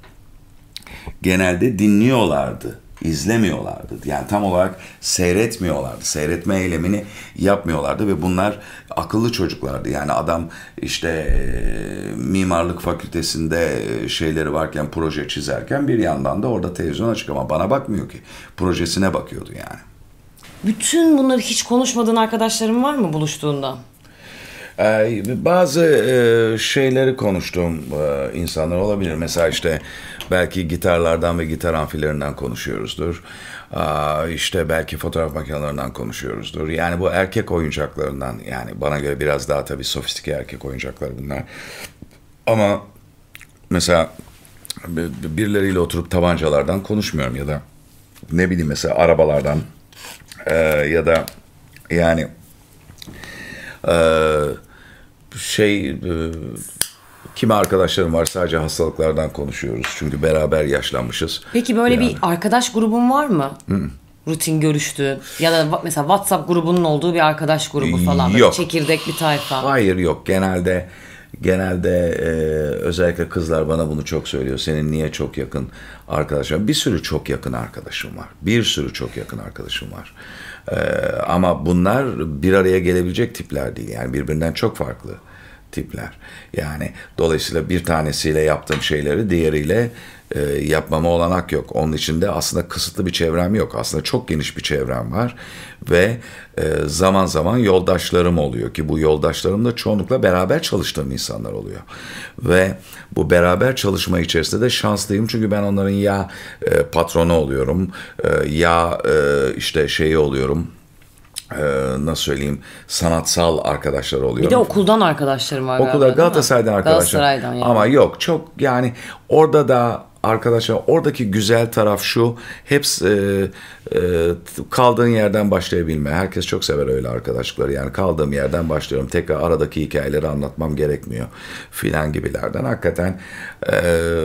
genelde dinliyorlardı izlemiyorlardı. Yani tam olarak seyretmiyorlardı. Seyretme eylemini yapmıyorlardı ve bunlar akıllı çocuklardı. Yani adam işte e, mimarlık fakültesinde e, şeyleri varken proje çizerken bir yandan da orada televizyon açık ama bana bakmıyor ki. Projesine bakıyordu yani. Bütün bunları hiç konuşmadığın arkadaşların var mı buluştuğunda? Ee, bazı e, şeyleri konuştuğum e, insanlar olabilir. Mesela işte belki gitarlardan ve gitar amfilerinden konuşuyoruzdur. İşte belki fotoğraf makinelerinden konuşuyoruzdur. Yani bu erkek oyuncaklarından yani bana göre biraz daha tabii sofistike erkek oyuncaklar bunlar. Ama mesela birileriyle oturup tabancalardan konuşmuyorum ya da ne bileyim mesela arabalardan e, ya da yani... Ee, şey e, kimi arkadaşlarım var sadece hastalıklardan konuşuyoruz. Çünkü beraber yaşlanmışız. Peki böyle yani. bir arkadaş grubun var mı? Hı. Rutin görüştü ya da mesela WhatsApp grubunun olduğu bir arkadaş grubu falan. Yok. çekirdek bir tayfa. Hayır yok. Genelde genelde e, özellikle kızlar bana bunu çok söylüyor. Senin niye çok yakın arkadaşın? Bir sürü çok yakın arkadaşım var. Bir sürü çok yakın arkadaşım var. E, ama bunlar bir araya gelebilecek tipler değil. Yani birbirinden çok farklı tipler. Yani dolayısıyla bir tanesiyle yaptığım şeyleri diğeriyle e, yapmama olanak yok. Onun için de aslında kısıtlı bir çevrem yok. Aslında çok geniş bir çevrem var ve e, zaman zaman yoldaşlarım oluyor ki bu yoldaşlarım da çoğunlukla beraber çalıştığım insanlar oluyor. Ve bu beraber çalışma içerisinde de şanslıyım çünkü ben onların ya e, patronu oluyorum e, ya e, işte şeyi oluyorum e, nasıl söyleyeyim sanatsal arkadaşlar oluyor. Bir de okuldan arkadaşlarım var. Okulda Galatasaray'dan arkadaşlar. Galatasaray'dan yani. Ama yok çok yani orada da arkadaşlar oradaki güzel taraf şu. Hepsi e, e, kaldığın yerden başlayabilme. Herkes çok sever öyle arkadaşlıkları. Yani kaldığım yerden başlıyorum. Tekrar aradaki hikayeleri anlatmam gerekmiyor. Filan gibilerden. Hakikaten e,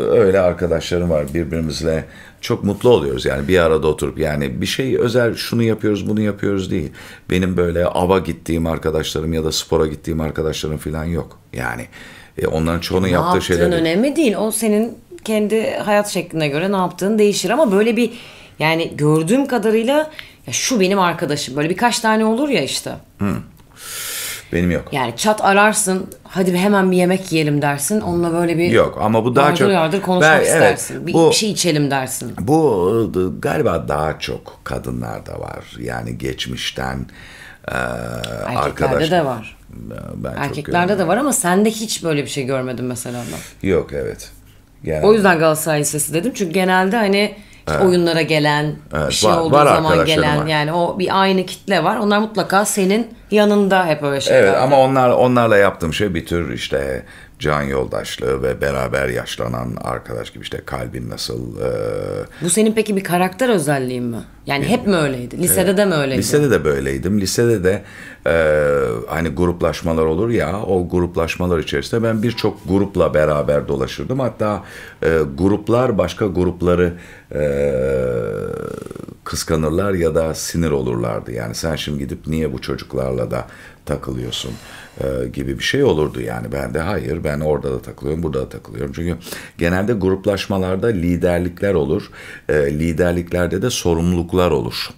öyle arkadaşlarım var birbirimizle. Çok mutlu oluyoruz yani bir arada oturup yani bir şey özel şunu yapıyoruz bunu yapıyoruz değil. Benim böyle ava gittiğim arkadaşlarım ya da spora gittiğim arkadaşlarım filan yok. Yani e, onların çoğunun e, ne yaptığı şeyler. Ne önemli değil. O senin kendi hayat şekline göre ne yaptığın değişir ama böyle bir yani gördüğüm kadarıyla ya şu benim arkadaşım böyle birkaç tane olur ya işte. Hı. Hmm. Benim yok. Yani çat ararsın hadi hemen bir yemek yiyelim dersin onunla böyle bir Yok ama bu daha yardır çok yardır konuşmak ben, istersin. Evet, bir, bu, bir şey içelim dersin. Bu galiba daha çok kadınlarda var. Yani geçmişten e, Erkeklerde arkadaş. de var. Ben Erkeklerde de var ama sende hiç böyle bir şey görmedim mesela ben. Yok evet. Genelde. O yüzden Galatasaray Lisesi dedim. Çünkü genelde hani işte evet. oyunlara gelen, evet, bir şey var, olduğu var zaman gelen var. yani o bir aynı kitle var. Onlar mutlaka senin yanında hep öyle şeyler. Evet ama onlar onlarla yaptığım şey bir tür işte can yoldaşlığı ve beraber yaşlanan arkadaş gibi işte kalbin nasıl... E... Bu senin peki bir karakter özelliğin mi? Yani Bilmiyorum. hep mi öyleydi? Lisede evet. de mi öyleydi? Lisede de böyleydim. Lisede de e, hani gruplaşmalar olur ya o gruplaşmalar içerisinde ben birçok grupla beraber dolaşırdım. Hatta e, gruplar başka grupları e, kıskanırlar ya da sinir olurlardı. Yani sen şimdi gidip niye bu çocuklarla da takılıyorsun e, gibi bir şey olurdu yani. Ben de hayır ben orada da takılıyorum burada da takılıyorum. Çünkü genelde gruplaşmalarda liderlikler olur. E, liderliklerde de sorumluluklar olur.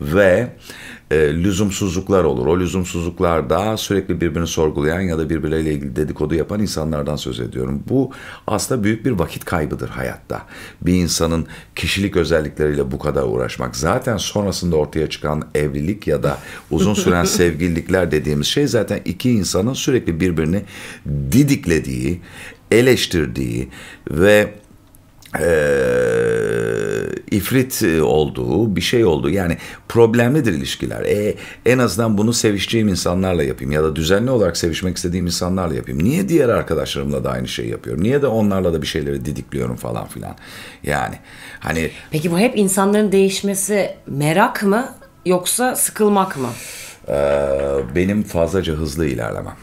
Ve e, lüzumsuzluklar olur. O lüzumsuzluklarda sürekli birbirini sorgulayan ya da birbirleriyle ilgili dedikodu yapan insanlardan söz ediyorum. Bu aslında büyük bir vakit kaybıdır hayatta. Bir insanın kişilik özellikleriyle bu kadar uğraşmak. Zaten sonrasında ortaya çıkan evlilik ya da uzun süren [laughs] sevgililikler dediğimiz şey zaten iki insanın sürekli birbirini didiklediği, eleştirdiği ve ee, e, ifrit olduğu bir şey oldu. Yani problemlidir ilişkiler. E, en azından bunu sevişeceğim insanlarla yapayım ya da düzenli olarak sevişmek istediğim insanlarla yapayım. Niye diğer arkadaşlarımla da aynı şeyi yapıyorum? Niye de onlarla da bir şeyleri didikliyorum falan filan? Yani hani... Peki bu hep insanların değişmesi merak mı yoksa sıkılmak mı? E, benim fazlaca hızlı ilerlemem.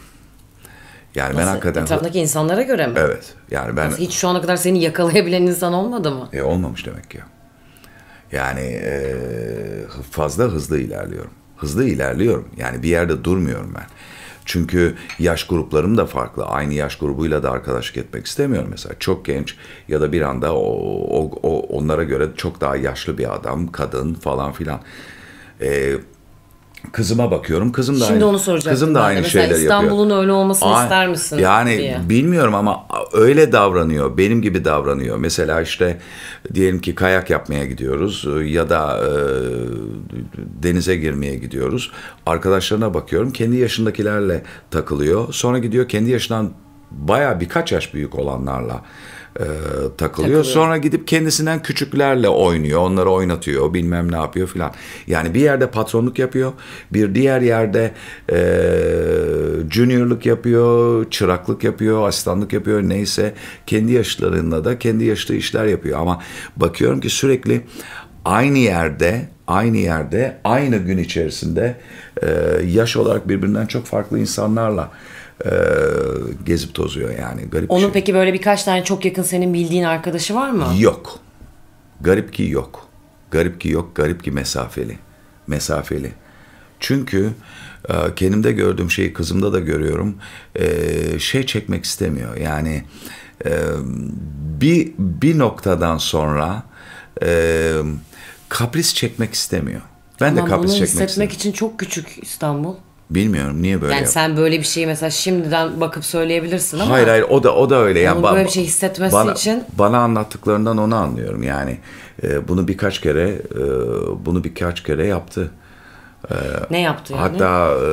Yani Nasıl? ben hakikaten... Etrafındaki insanlara göre mi? Evet. Yani ben... Nasıl hiç şu ana kadar seni yakalayabilen insan olmadı mı? E, olmamış demek ki. Yani e, fazla hızlı ilerliyorum. Hızlı ilerliyorum. Yani bir yerde durmuyorum ben. Çünkü yaş gruplarım da farklı. Aynı yaş grubuyla da arkadaşlık etmek istemiyorum mesela. Çok genç ya da bir anda o, o, o onlara göre çok daha yaşlı bir adam, kadın falan filan. Ee, kızıma bakıyorum. Kızım da Şimdi aynı, onu Kızım da aynı Mesela şeyler İstanbul'un yapıyor. İstanbul'un öyle olmasını Aa, ister misin? Yani diye. bilmiyorum ama öyle davranıyor. Benim gibi davranıyor. Mesela işte diyelim ki kayak yapmaya gidiyoruz e, ya da e, denize girmeye gidiyoruz. Arkadaşlarına bakıyorum. Kendi yaşındakilerle takılıyor. Sonra gidiyor kendi yaşından baya birkaç yaş büyük olanlarla e, takılıyor. takılıyor. Sonra gidip kendisinden küçüklerle oynuyor, onları oynatıyor, bilmem ne yapıyor filan. Yani bir yerde patronluk yapıyor, bir diğer yerde e, juniorluk yapıyor, çıraklık yapıyor, asistanlık yapıyor neyse. Kendi yaşlarında da kendi yaşlı işler yapıyor ama bakıyorum ki sürekli aynı yerde aynı yerde aynı gün içerisinde e, yaş olarak birbirinden çok farklı insanlarla e, gezip tozuyor yani garip Onun şey. peki böyle birkaç tane çok yakın senin bildiğin arkadaşı var mı? Yok. Garip ki yok. Garip ki yok, garip ki mesafeli. Mesafeli. Çünkü e, kendimde gördüğüm şeyi kızımda da görüyorum. E, şey çekmek istemiyor. Yani e, bir bir noktadan sonra e, kapris çekmek istemiyor. Ben Ama de kapris çekmek bunu çekmek hissetmek için çok küçük İstanbul. Bilmiyorum niye böyle. Yani yap- sen böyle bir şeyi mesela şimdiden bakıp söyleyebilirsin ama. Hayır hayır o da o da öyle. Onun yani ba- böyle bir şey hissetmesi bana, için. Bana anlattıklarından onu anlıyorum yani. E, bunu birkaç kere e, bunu birkaç kere yaptı. E, ne yaptı yani? Hatta e,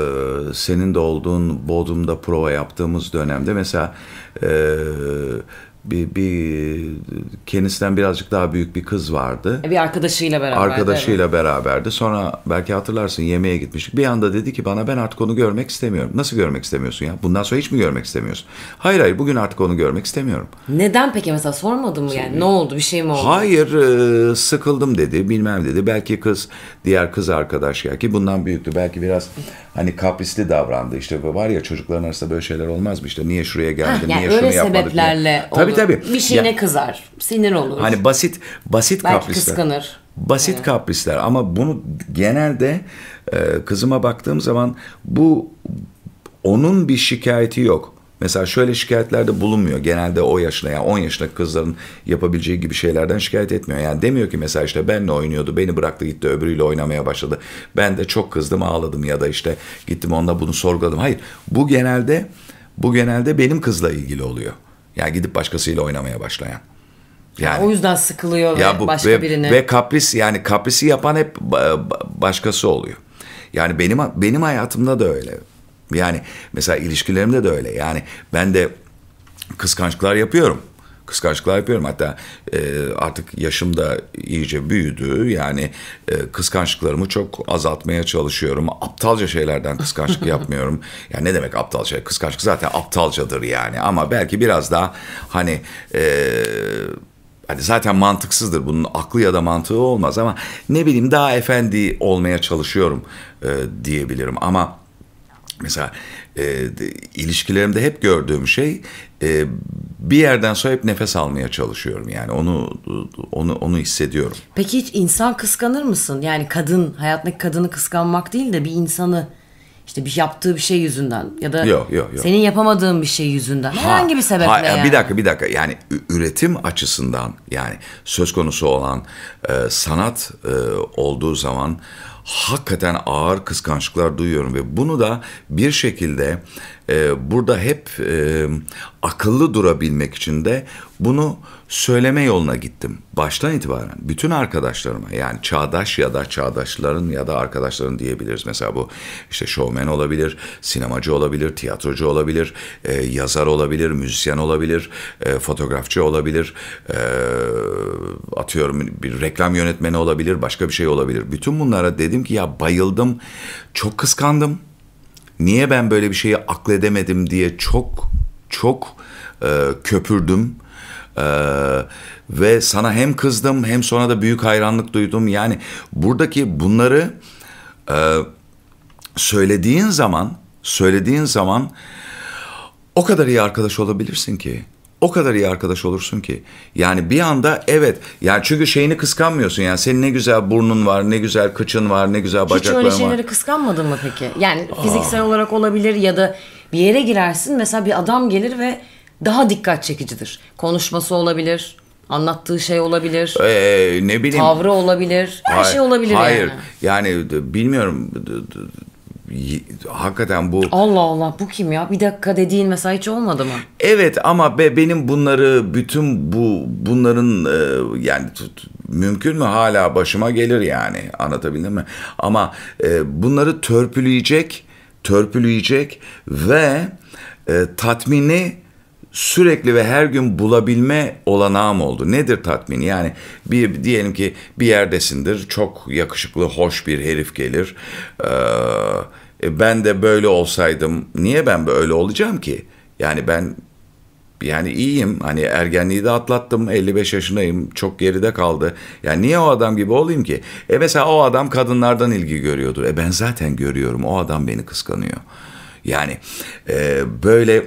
senin de olduğun Bodrum'da prova yaptığımız dönemde mesela e, bir, bir kendisinden birazcık daha büyük bir kız vardı. E, bir arkadaşıyla beraber. Arkadaşıyla evet. beraberdi. Sonra belki hatırlarsın yemeğe gitmiştik. Bir anda dedi ki bana ben artık onu görmek istemiyorum. Nasıl görmek istemiyorsun ya? Bundan sonra hiç mi görmek istemiyorsun? Hayır hayır bugün artık onu görmek istemiyorum. Neden peki mesela sormadın mı yani? Ne oldu bir şey mi oldu? Hayır e, sıkıldım dedi bilmem dedi. Belki kız diğer kız arkadaş ya ki bundan büyüktü. Belki biraz hani kaprisli davrandı. İşte var ya çocukların arasında böyle şeyler olmaz mı? İşte niye şuraya geldi Ha, yani niye öyle şunu sebeplerle yapmadık? Sebeplerle tabii, tabii. Bir şeyine ya, kızar, sinir olur. Hani basit basit Belki kaprisler. kıskanır. Basit evet. kaprisler ama bunu genelde e, kızıma baktığım zaman bu onun bir şikayeti yok. Mesela şöyle şikayetlerde bulunmuyor. Genelde o yaşla yani 10 yaşındaki kızların yapabileceği gibi şeylerden şikayet etmiyor. Yani demiyor ki mesela işte benle oynuyordu, beni bıraktı gitti öbürüyle oynamaya başladı. Ben de çok kızdım ağladım ya da işte gittim onunla bunu sorguladım. Hayır bu genelde bu genelde benim kızla ilgili oluyor. Yani gidip başkasıyla oynamaya başlayan. Yani, o yüzden sıkılıyor ya ve bu, başka ve, birini. Ve kapris yani kaprisi yapan hep başkası oluyor. Yani benim benim hayatımda da öyle. Yani mesela ilişkilerimde de öyle. Yani ben de kıskançlıklar yapıyorum kıskançlıklar yapıyorum. Hatta e, artık yaşım da iyice büyüdü. Yani e, kıskançlıklarımı çok azaltmaya çalışıyorum. Aptalca şeylerden kıskançlık [laughs] yapmıyorum. Yani ne demek aptalca Kıskançlık zaten aptalcadır yani. Ama belki biraz daha hani... E, Hani zaten mantıksızdır bunun aklı ya da mantığı olmaz ama ne bileyim daha efendi olmaya çalışıyorum e, diyebilirim ama mesela e, ilişkilerimde hep gördüğüm şey e, bir yerden sonra hep nefes almaya çalışıyorum yani onu onu onu hissediyorum. Peki hiç insan kıskanır mısın? Yani kadın hayatındaki kadını kıskanmak değil de bir insanı işte bir yaptığı bir şey yüzünden ya da yok, yok, yok. senin yapamadığın bir şey yüzünden ha, herhangi bir sebeple ha, yani. Bir dakika bir dakika yani üretim açısından yani söz konusu olan e, sanat e, olduğu zaman hakikaten ağır kıskançlıklar duyuyorum ve bunu da bir şekilde ee, burada hep e, akıllı durabilmek için de bunu söyleme yoluna gittim. Baştan itibaren bütün arkadaşlarıma yani çağdaş ya da çağdaşların ya da arkadaşların diyebiliriz. Mesela bu işte şovmen olabilir, sinemacı olabilir, tiyatrocu olabilir, e, yazar olabilir, müzisyen olabilir, e, fotoğrafçı olabilir, e, atıyorum bir reklam yönetmeni olabilir, başka bir şey olabilir. Bütün bunlara dedim ki ya bayıldım, çok kıskandım niye ben böyle bir şeyi akledemedim diye çok çok e, köpürdüm. E, ve sana hem kızdım hem sonra da büyük hayranlık duydum. Yani buradaki bunları e, söylediğin zaman söylediğin zaman o kadar iyi arkadaş olabilirsin ki o kadar iyi arkadaş olursun ki. Yani bir anda evet. Yani çünkü şeyini kıskanmıyorsun. Yani senin ne güzel burnun var, ne güzel kıçın var, ne güzel bacakların var. Hiç öyle şeyleri var. kıskanmadın mı peki? Yani fiziksel olarak olabilir ya da bir yere girersin. Mesela bir adam gelir ve daha dikkat çekicidir. Konuşması olabilir, anlattığı şey olabilir. Ee, ne bileyim. Tavrı olabilir. Her şey olabilir hayır. yani. Hayır. Yani bilmiyorum hakikaten bu... Allah Allah bu kim ya? Bir dakika dediğin mesela hiç olmadı mı? Evet ama be, benim bunları bütün bu bunların e, yani tut, mümkün mü hala başıma gelir yani anlatabildim mi? Ama e, bunları törpüleyecek, törpüleyecek ve e, tatmini sürekli ve her gün bulabilme olanağım oldu. Nedir tatmin? Yani bir diyelim ki bir yerdesindir, çok yakışıklı, hoş bir herif gelir. Ee, e, ben de böyle olsaydım, niye ben böyle olacağım ki? Yani ben yani iyiyim. Hani ergenliği de atlattım. 55 yaşındayım. Çok geride kaldı. Yani niye o adam gibi olayım ki? E mesela o adam kadınlardan ilgi görüyordur. E ben zaten görüyorum. O adam beni kıskanıyor. Yani e, böyle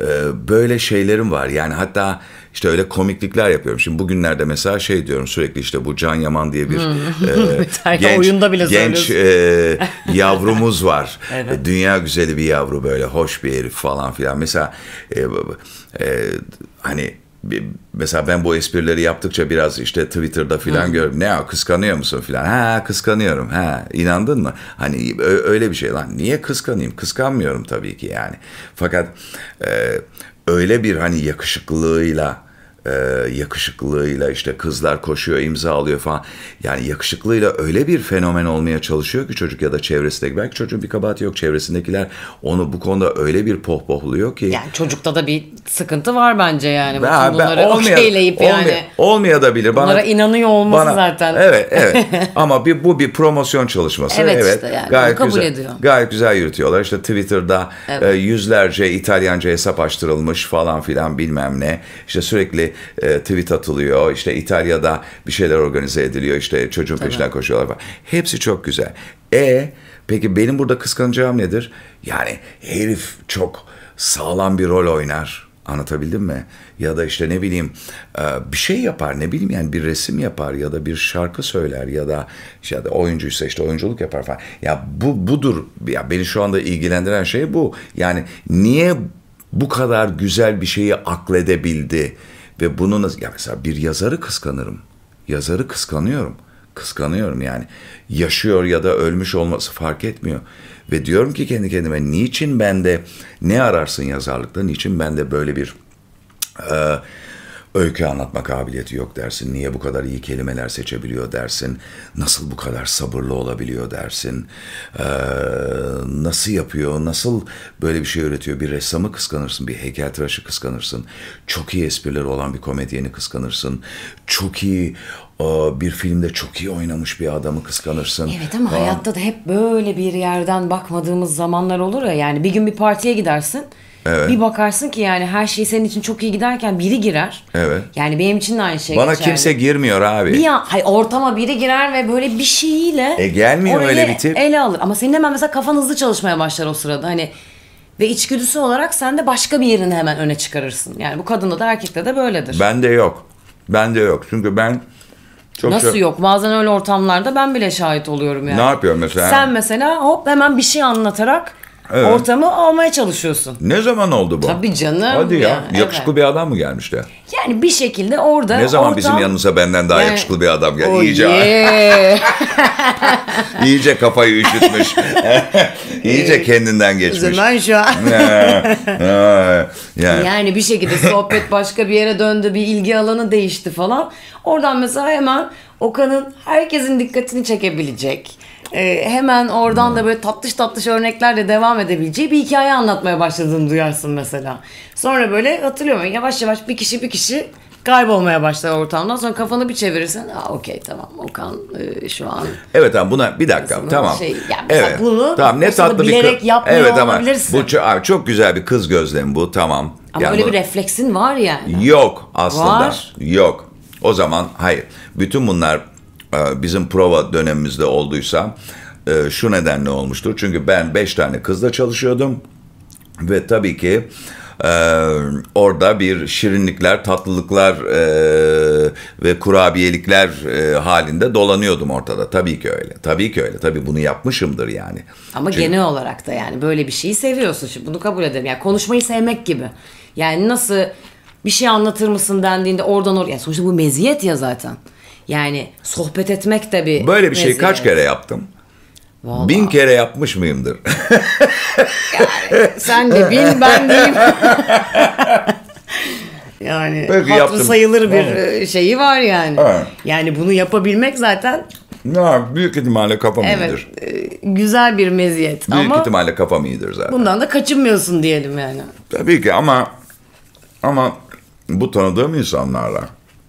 ee, böyle şeylerim var. Yani hatta işte öyle komiklikler yapıyorum. Şimdi bugünlerde mesela şey diyorum sürekli işte bu Can Yaman diye bir hmm. e, [laughs] genç, oyunda bile genç e, yavrumuz var. [laughs] evet. E, dünya güzeli bir yavru böyle hoş bir herif falan filan. Mesela e, e, hani mesela ben bu esprileri yaptıkça biraz işte Twitter'da filan görüyorum. Ne ya kıskanıyor musun filan? Ha kıskanıyorum. Ha inandın mı? Hani öyle bir şey lan. Niye kıskanayım? Kıskanmıyorum tabii ki yani. Fakat e, öyle bir hani yakışıklılığıyla e, yakışıklılığıyla işte kızlar koşuyor imza alıyor falan. Yani yakışıklığıyla öyle bir fenomen olmaya çalışıyor ki çocuk ya da çevresindeki. Belki çocuğun bir kabahati yok çevresindekiler onu bu konuda öyle bir pohpohluyor ki. Yani çocukta da bir sıkıntı var bence yani. Ben, Bütün bunları ben, olmaya, okeyleyip olmaya, yani. Olmaya da bilir. Bana, Bunlara inanıyor olması bana, zaten. Evet evet [laughs] ama bir, bu bir promosyon çalışması. Evet, evet işte yani gayet kabul güzel, ediyor. Gayet güzel yürütüyorlar. İşte Twitter'da evet. e, yüzlerce İtalyanca hesap açtırılmış falan filan bilmem ne. İşte sürekli e, tweet atılıyor. İşte İtalya'da bir şeyler organize ediliyor. İşte çocuğun peşinden koşuyorlar falan. Hepsi çok güzel. E peki benim burada kıskanacağım nedir? Yani herif çok sağlam bir rol oynar. Anlatabildim mi? Ya da işte ne bileyim e, bir şey yapar ne bileyim yani bir resim yapar ya da bir şarkı söyler ya da işte ya da oyuncuysa işte oyunculuk yapar falan. Ya bu budur. Ya beni şu anda ilgilendiren şey bu. Yani niye bu kadar güzel bir şeyi akledebildi? Ve bunu nasıl, ya mesela bir yazarı kıskanırım. Yazarı kıskanıyorum. Kıskanıyorum yani. Yaşıyor ya da ölmüş olması fark etmiyor. Ve diyorum ki kendi kendime niçin bende ne ararsın yazarlıkta? Niçin bende böyle bir... E, Öykü anlatma kabiliyeti yok dersin. Niye bu kadar iyi kelimeler seçebiliyor dersin. Nasıl bu kadar sabırlı olabiliyor dersin. Ee, nasıl yapıyor, nasıl böyle bir şey öğretiyor. Bir ressamı kıskanırsın, bir heykeltıraşı kıskanırsın. Çok iyi esprileri olan bir komedyeni kıskanırsın. Çok iyi e, bir filmde çok iyi oynamış bir adamı kıskanırsın. Evet ama falan. hayatta da hep böyle bir yerden bakmadığımız zamanlar olur ya. Yani bir gün bir partiye gidersin Evet. Bir bakarsın ki yani her şey senin için çok iyi giderken biri girer. Evet. Yani benim için de aynı şey Bana geçerli. kimse girmiyor abi. Bir an, hay, ortama biri girer ve böyle bir şeyiyle e gelmiyor öyle bir tip. ele alır. Ama senin hemen mesela kafan hızlı çalışmaya başlar o sırada. Hani ve içgüdüsü olarak sen de başka bir yerini hemen öne çıkarırsın. Yani bu kadında da erkekte de böyledir. Bende yok. Bende yok. Çünkü ben çok Nasıl çok... yok? Bazen öyle ortamlarda ben bile şahit oluyorum yani. Ne yapıyorum mesela? Sen mesela hop hemen bir şey anlatarak Evet. Ortamı almaya çalışıyorsun. Ne zaman oldu bu? Tabii canım. Hadi ya. Yani, yakışıklı evet. bir adam mı gelmişti? Yani bir şekilde orada Ne zaman ortam... bizim yanımıza benden daha yani... yakışıklı bir adam geldi? İyice. [laughs] İyice kafayı üşütmüş. [laughs] İyice kendinden geçmiş. O zaman şu an. [laughs] yani. yani bir şekilde sohbet başka bir yere döndü. Bir ilgi alanı değişti falan. Oradan mesela hemen Okan'ın herkesin dikkatini çekebilecek e, hemen oradan hmm. da böyle tatlış tatlış örneklerle devam edebileceği bir hikaye anlatmaya başladığını duyarsın mesela. Sonra böyle hatırlıyorum yavaş yavaş bir kişi bir kişi kaybolmaya başlar ortamdan. Sonra kafanı bir çevirirsen aa okey tamam Okan e, şu an. Evet tamam buna bir dakika Aslında tamam. Şey, yani evet. Bunu tamam ne tatlı bir bilerek yapmıyor evet, tamam. olabilirsin. Bu çok, abi, çok güzel bir kız gözlemi bu tamam. Ama yani öyle bu... bir refleksin var yani. Yok aslında. Var. Yok. O zaman hayır. Bütün bunlar ee, bizim prova dönemimizde olduysa e, şu nedenle olmuştur. Çünkü ben beş tane kızla çalışıyordum ve tabii ki e, orada bir şirinlikler, tatlılıklar e, ve kurabiyelikler halinde dolanıyordum ortada. Tabii ki öyle. Tabii ki öyle. Tabii bunu yapmışımdır yani. Ama Çünkü... genel olarak da yani böyle bir şeyi seviyorsun. Şimdi bunu kabul ederim. Yani konuşmayı sevmek gibi. Yani nasıl bir şey anlatır mısın dendiğinde oradan oraya. Yani sonuçta bu meziyet ya zaten. Yani sohbet etmek de bir Böyle bir şey kaç kere yaptım? Vallahi. Bin kere yapmış mıyımdır? yani, sen de bin ben deyim. [laughs] yani Peki, haklı yaptım. sayılır bir evet. şeyi var yani. Evet. Yani bunu yapabilmek zaten ya, büyük ihtimalle kafam evet, iyidir. E, güzel bir meziyet büyük ama... Büyük ihtimalle kafam iyidir zaten. Bundan da kaçınmıyorsun diyelim yani. Tabii ki ama ama bu tanıdığım insanlarla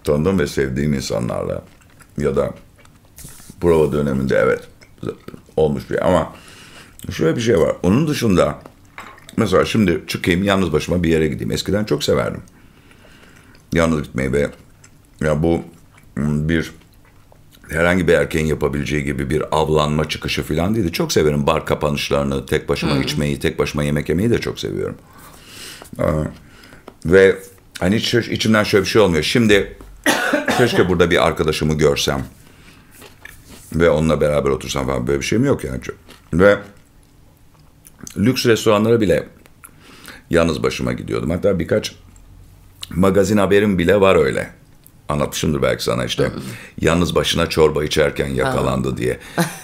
Tanıdığım ve sevdiğim insanlarla ya da prova döneminde evet olmuş bir ama şöyle bir şey var. Onun dışında mesela şimdi çıkayım yalnız başıma bir yere gideyim. Eskiden çok severdim. Yalnız gitmeyi ve ya bu hmm, bir herhangi bir erkeğin yapabileceği gibi bir avlanma çıkışı falan değildi. Çok severim bar kapanışlarını, tek başıma hmm. içmeyi, tek başıma yemek yemeyi de çok seviyorum. Ee, ve hani hiç, içimden şöyle bir şey olmuyor. Şimdi Keşke burada bir arkadaşımı görsem ve onunla beraber otursam falan böyle bir şeyim yok yani. Ve lüks restoranlara bile yalnız başıma gidiyordum. Hatta birkaç magazin haberim bile var öyle anlatmışımdır belki sana işte. Yalnız başına çorba içerken yakalandı diye.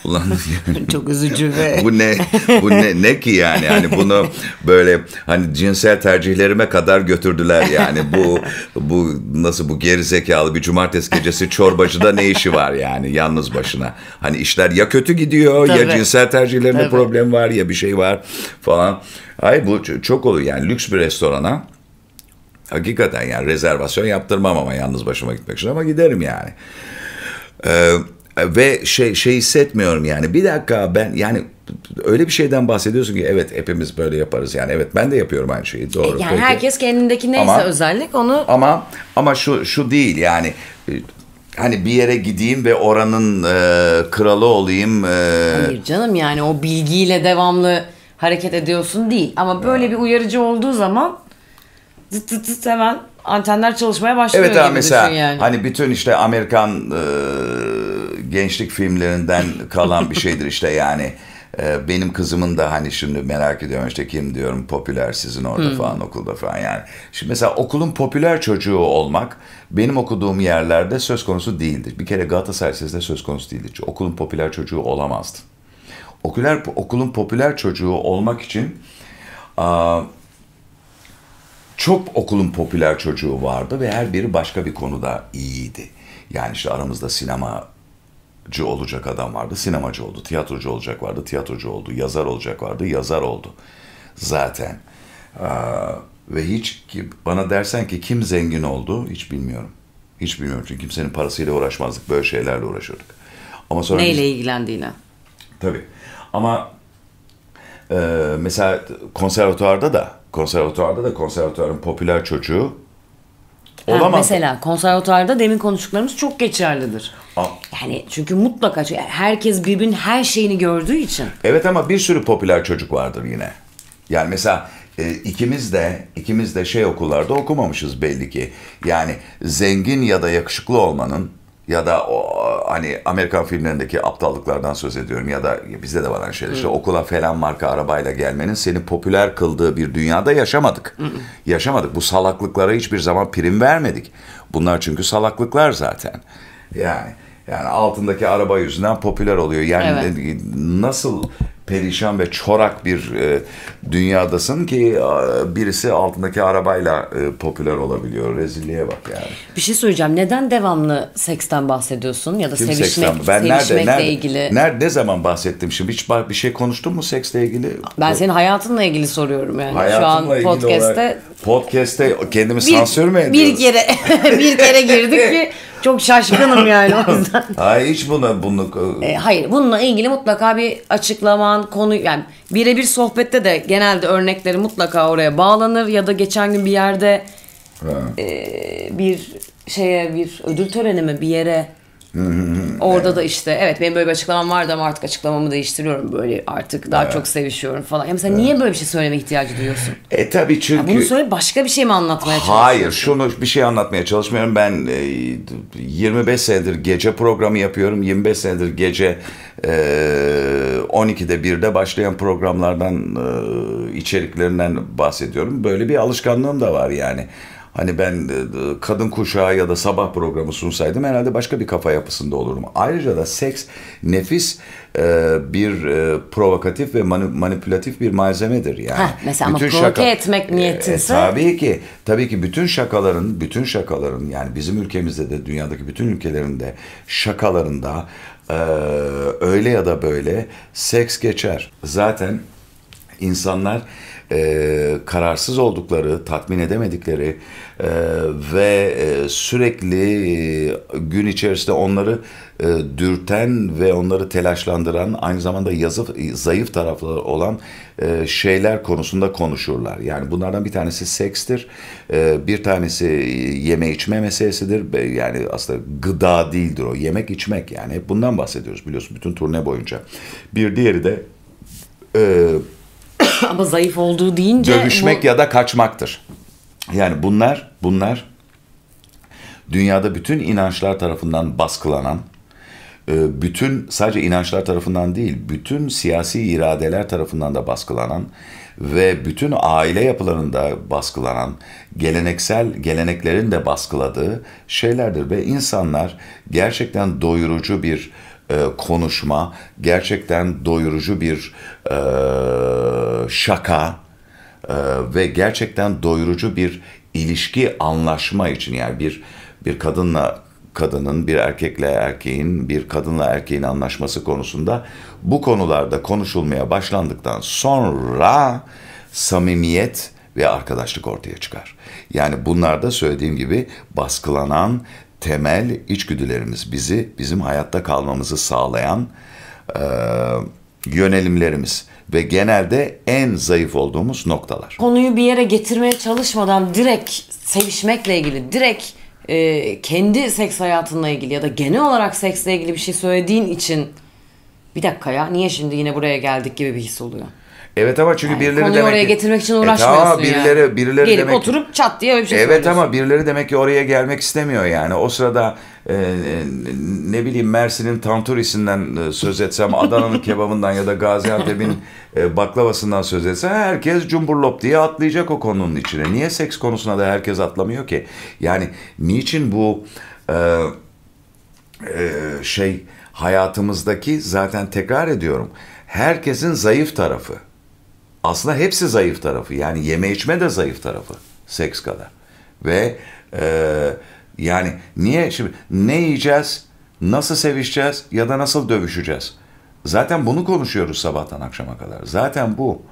Ulan [laughs] çok üzücü ve bu ne bu ne ne ki yani yani bunu böyle hani cinsel tercihlerime kadar götürdüler yani bu bu nasıl bu geri zekalı bir cumartesi gecesi çorbacıda ne işi var yani yalnız başına. Hani işler ya kötü gidiyor Tabii. ya cinsel tercihlerinde Tabii. problem var ya bir şey var falan. Hayır bu çok oluyor yani lüks bir restorana Hakikaten yani rezervasyon yaptırmam ama yalnız başıma gitmek için ama giderim yani. Ee, ve şey şey hissetmiyorum yani bir dakika ben yani öyle bir şeyden bahsediyorsun ki evet hepimiz böyle yaparız yani evet ben de yapıyorum aynı şeyi doğru. E, yani peki. herkes kendindeki neyse ama, özellik onu Ama ama şu şu değil yani ee, hani bir yere gideyim ve oranın e, kralı olayım. E... Hayır canım yani o bilgiyle devamlı hareket ediyorsun değil ama böyle ya. bir uyarıcı olduğu zaman zıt zıt zıt hemen antenler çalışmaya başlıyor evet, gibi mesela, düşün yani. Hani bütün işte Amerikan e, gençlik filmlerinden kalan bir şeydir işte yani. E, benim kızımın da hani şimdi merak ediyorum işte kim diyorum popüler sizin orada hmm. falan okulda falan yani. Şimdi mesela okulun popüler çocuğu olmak benim okuduğum yerlerde söz konusu değildir. Bir kere Galatasaray sizde söz konusu değildir. Okulun popüler çocuğu olamazdı. Okular, okulun popüler çocuğu olmak için... A, çok okulun popüler çocuğu vardı ve her biri başka bir konuda iyiydi. Yani işte aramızda sinemacı olacak adam vardı, sinemacı oldu. Tiyatrocu olacak vardı, tiyatrocu oldu. Yazar olacak vardı, yazar oldu. Zaten. Ee, ve hiç ki, bana dersen ki kim zengin oldu hiç bilmiyorum. Hiç bilmiyorum çünkü kimsenin parasıyla uğraşmazdık. Böyle şeylerle uğraşırdık. Ama sonra Neyle biz... ilgilendiğine. Tabii. Ama e, mesela konservatuarda da konservatuvarda da konservatuvarın popüler çocuğu olamaz. Ha, mesela konservatuvarda demin konuştuklarımız çok geçerlidir. A- yani çünkü mutlaka herkes birbirinin her şeyini gördüğü için. Evet ama bir sürü popüler çocuk vardır yine. Yani mesela e, ikimiz de ikimiz de şey okullarda okumamışız belli ki. Yani zengin ya da yakışıklı olmanın ya da o hani Amerikan filmlerindeki aptallıklardan söz ediyorum ya da bizde de var aynı şeyler. İşte okula falan marka arabayla gelmenin seni popüler kıldığı bir dünyada yaşamadık. Hı. yaşamadık. Bu salaklıklara hiçbir zaman prim vermedik. Bunlar çünkü salaklıklar zaten. Yani yani altındaki araba yüzünden popüler oluyor. Yani evet. nasıl perişan ve çorak bir e, dünyadasın ki e, birisi altındaki arabayla e, popüler olabiliyor. Rezilliğe bak yani. Bir şey söyleyeceğim. Neden devamlı seksten bahsediyorsun ya da Kim sevişmek, seksten? Ben sevişmekle nerede, nerede, ilgili? Nerede, ne zaman bahsettim şimdi? Hiç bir şey konuştun mu seksle ilgili? Ben senin hayatınla ilgili soruyorum yani. Hayatımla Şu an podcast'te olarak... Podcast'te kendimi bir, sansür mü ediyoruz? Bir kere [laughs] bir kere girdik ki çok şaşkınım yani o [laughs] yüzden. Hayır hiç buna bunu e, e, hayır bununla ilgili mutlaka bir açıklaman konu yani birebir sohbette de genelde örnekleri mutlaka oraya bağlanır ya da geçen gün bir yerde e, bir şeye bir ödül töreni mi bir yere Orada evet. da işte evet benim böyle bir açıklamam vardı ama artık açıklamamı değiştiriyorum böyle artık daha evet. çok sevişiyorum falan. Ya mesela evet. niye böyle bir şey söyleme ihtiyacı duyuyorsun? E tabii çünkü. Ya bunu söyle başka bir şey mi anlatmaya çalışıyorsun? Hayır şunu bir şey anlatmaya çalışmıyorum. Ben 25 e, senedir gece programı yapıyorum. 25 senedir gece 12'de e, 1'de başlayan programlardan e, içeriklerinden bahsediyorum. Böyle bir alışkanlığım da var yani. Hani ben e, kadın kuşağı ya da sabah programı sunsaydım herhalde başka bir kafa yapısında olurum. Ayrıca da seks nefis e, bir e, provokatif ve manipülatif bir malzemedir yani. Heh, mesela bütün ama şaka, etmek niyetinse. E, tabii ki. Tabii ki bütün şakaların, bütün şakaların yani bizim ülkemizde de dünyadaki bütün ülkelerinde şakalarında e, öyle ya da böyle seks geçer. Zaten insanlar e, kararsız oldukları, tatmin edemedikleri e, ve e, sürekli e, gün içerisinde onları e, dürten ve onları telaşlandıran aynı zamanda yazı e, zayıf tarafları olan e, şeyler konusunda konuşurlar. Yani bunlardan bir tanesi sekstir, e, bir tanesi e, yeme içme meselesidir. Yani aslında gıda değildir o, yemek içmek yani. Hep bundan bahsediyoruz biliyorsun bütün turne boyunca. Bir diğeri de... E, [laughs] Ama zayıf olduğu deyince... Dövüşmek bu... ya da kaçmaktır. Yani bunlar, bunlar dünyada bütün inançlar tarafından baskılanan, e, bütün sadece inançlar tarafından değil, bütün siyasi iradeler tarafından da baskılanan ve bütün aile yapılarında baskılanan, geleneksel geleneklerin de baskıladığı şeylerdir ve insanlar gerçekten doyurucu bir e, konuşma, gerçekten doyurucu bir e, şaka e, ve gerçekten doyurucu bir ilişki anlaşma için yani bir bir kadınla kadının, bir erkekle erkeğin, bir kadınla erkeğin anlaşması konusunda bu konularda konuşulmaya başlandıktan sonra samimiyet ve arkadaşlık ortaya çıkar. Yani bunlar da söylediğim gibi baskılanan temel içgüdülerimiz bizi, bizim hayatta kalmamızı sağlayan e, yönelimlerimiz ve genelde en zayıf olduğumuz noktalar. Konuyu bir yere getirmeye çalışmadan direkt sevişmekle ilgili, direkt e, kendi seks hayatınla ilgili ya da genel olarak seksle ilgili bir şey söylediğin için bir dakika ya niye şimdi yine buraya geldik gibi bir his oluyor. Evet ama çünkü yani birileri demek oraya ki, getirmek için uğraşmıyorsun e, tamam, birileri, ya. Birileri Gelip demek, oturup çat diye öyle bir şey Evet ama birileri demek ki oraya gelmek istemiyor yani. O sırada e, ne bileyim Mersin'in tanturisinden e, söz etsem, Adana'nın [laughs] kebabından ya da Gaziantep'in e, baklavasından söz etsem herkes cumburlop diye atlayacak o konunun içine. Niye seks konusuna da herkes atlamıyor ki? Yani niçin bu e, e, şey hayatımızdaki zaten tekrar ediyorum herkesin zayıf tarafı aslında hepsi zayıf tarafı. Yani yeme içme de zayıf tarafı. Seks kadar. Ve e, yani niye şimdi ne yiyeceğiz, nasıl sevişeceğiz ya da nasıl dövüşeceğiz? Zaten bunu konuşuyoruz sabahtan akşama kadar. Zaten bu.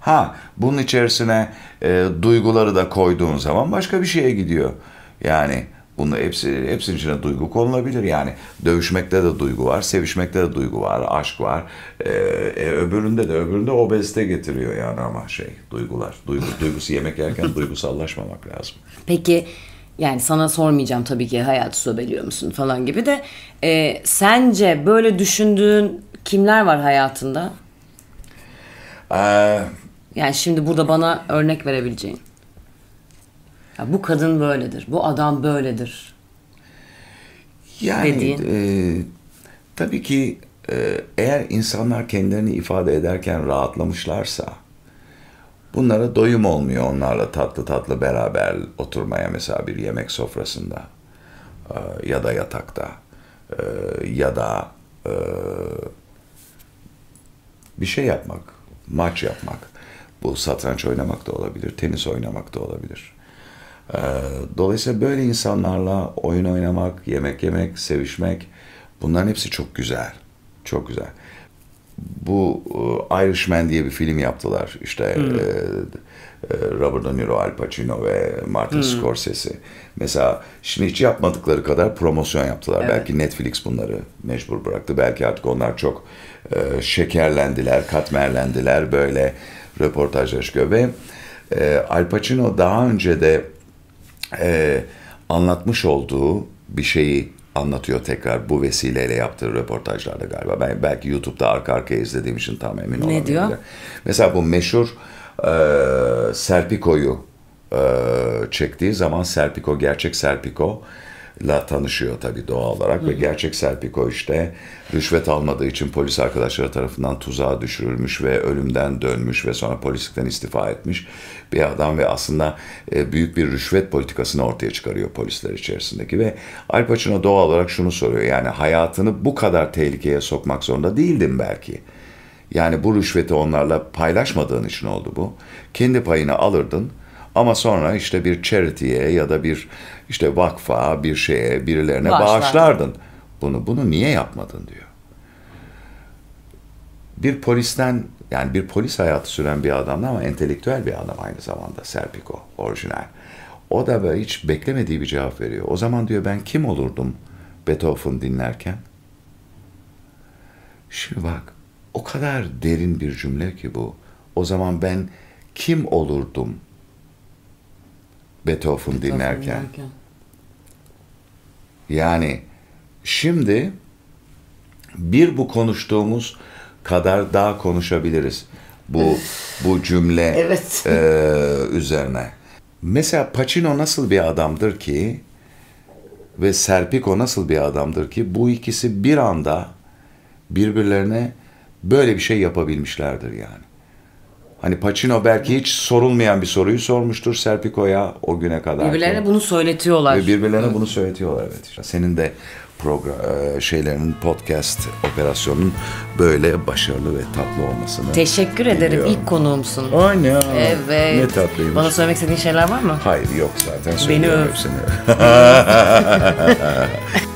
Ha bunun içerisine e, duyguları da koyduğun zaman başka bir şeye gidiyor. Yani bunun hepsi, hepsinin içine duygu konulabilir. Yani dövüşmekte de duygu var, sevişmekte de duygu var, aşk var. Ee, e, öbüründe de öbüründe obezite getiriyor yani ama şey duygular. Duygu, duygusu yemek yerken duygusallaşmamak lazım. Peki yani sana sormayacağım tabii ki hayatı sobeliyor musun falan gibi de e, sence böyle düşündüğün kimler var hayatında? Ee, yani şimdi burada bana örnek verebileceğin. Ya bu kadın böyledir, bu adam böyledir. Yani e, tabii ki e, eğer insanlar kendilerini ifade ederken rahatlamışlarsa bunlara doyum olmuyor onlarla tatlı tatlı beraber oturmaya mesela bir yemek sofrasında e, ya da yatakta e, ya da e, bir şey yapmak, maç yapmak. Bu satranç oynamak da olabilir, tenis oynamak da olabilir. Ee, dolayısıyla böyle insanlarla oyun oynamak, yemek yemek, sevişmek bunların hepsi çok güzel. Çok güzel. Bu e, Irishman diye bir film yaptılar. İşte hmm. E, e, Robert De Niro, Al Pacino ve Martin hmm. Scorsese. Mesela şimdi hiç yapmadıkları kadar promosyon yaptılar. Evet. Belki Netflix bunları mecbur bıraktı. Belki artık onlar çok e, şekerlendiler, katmerlendiler. Böyle röportajlar çıkıyor ve e, Al Pacino daha önce de e, anlatmış olduğu bir şeyi anlatıyor tekrar bu vesileyle yaptığı röportajlarda galiba. Ben belki YouTube'da arka arkaya izlediğim için tam emin olamıyorum. Ne diyor? Mesela bu meşhur e, Serpico'yu e, çektiği zaman Serpico, gerçek Serpico la tanışıyor tabii doğal olarak Hı. ve gerçek Serpiko işte rüşvet almadığı için polis arkadaşları tarafından tuzağa düşürülmüş ve ölümden dönmüş ve sonra polislikten istifa etmiş bir adam ve aslında e, büyük bir rüşvet politikasını ortaya çıkarıyor polisler içerisindeki ve Al Pacino doğal olarak şunu soruyor yani hayatını bu kadar tehlikeye sokmak zorunda değildim belki. Yani bu rüşveti onlarla paylaşmadığın için oldu bu. Kendi payını alırdın ama sonra işte bir charity'ye ya da bir işte vakfa, bir şeye, birilerine bağışlardın. Bunu bunu niye yapmadın diyor. Bir polisten yani bir polis hayatı süren bir adamdı ama entelektüel bir adam aynı zamanda Serpico orijinal. O da böyle hiç beklemediği bir cevap veriyor. O zaman diyor ben kim olurdum Beethoven dinlerken? Şimdi bak o kadar derin bir cümle ki bu. O zaman ben kim olurdum Beethoven, dinlerken. dinlerken. Yani şimdi bir bu konuştuğumuz kadar daha konuşabiliriz bu bu cümle evet. e, üzerine. Mesela Pacino nasıl bir adamdır ki ve Serpico nasıl bir adamdır ki bu ikisi bir anda birbirlerine böyle bir şey yapabilmişlerdir yani. Hani Pacino belki hiç sorulmayan bir soruyu sormuştur Serpico'ya o güne kadar. Birbirlerine bunu söyletiyorlar. Ve birbirlerine bunu söyletiyorlar evet. Senin de program e, şeylerinin podcast operasyonun böyle başarılı ve tatlı olmasını. Teşekkür biliyorum. ederim. İlk konuğumsun. Aynen. Evet. Ne tatlıymış. Bana söylemek istediğin şeyler var mı? Hayır yok zaten. Beni öv. [laughs] [laughs]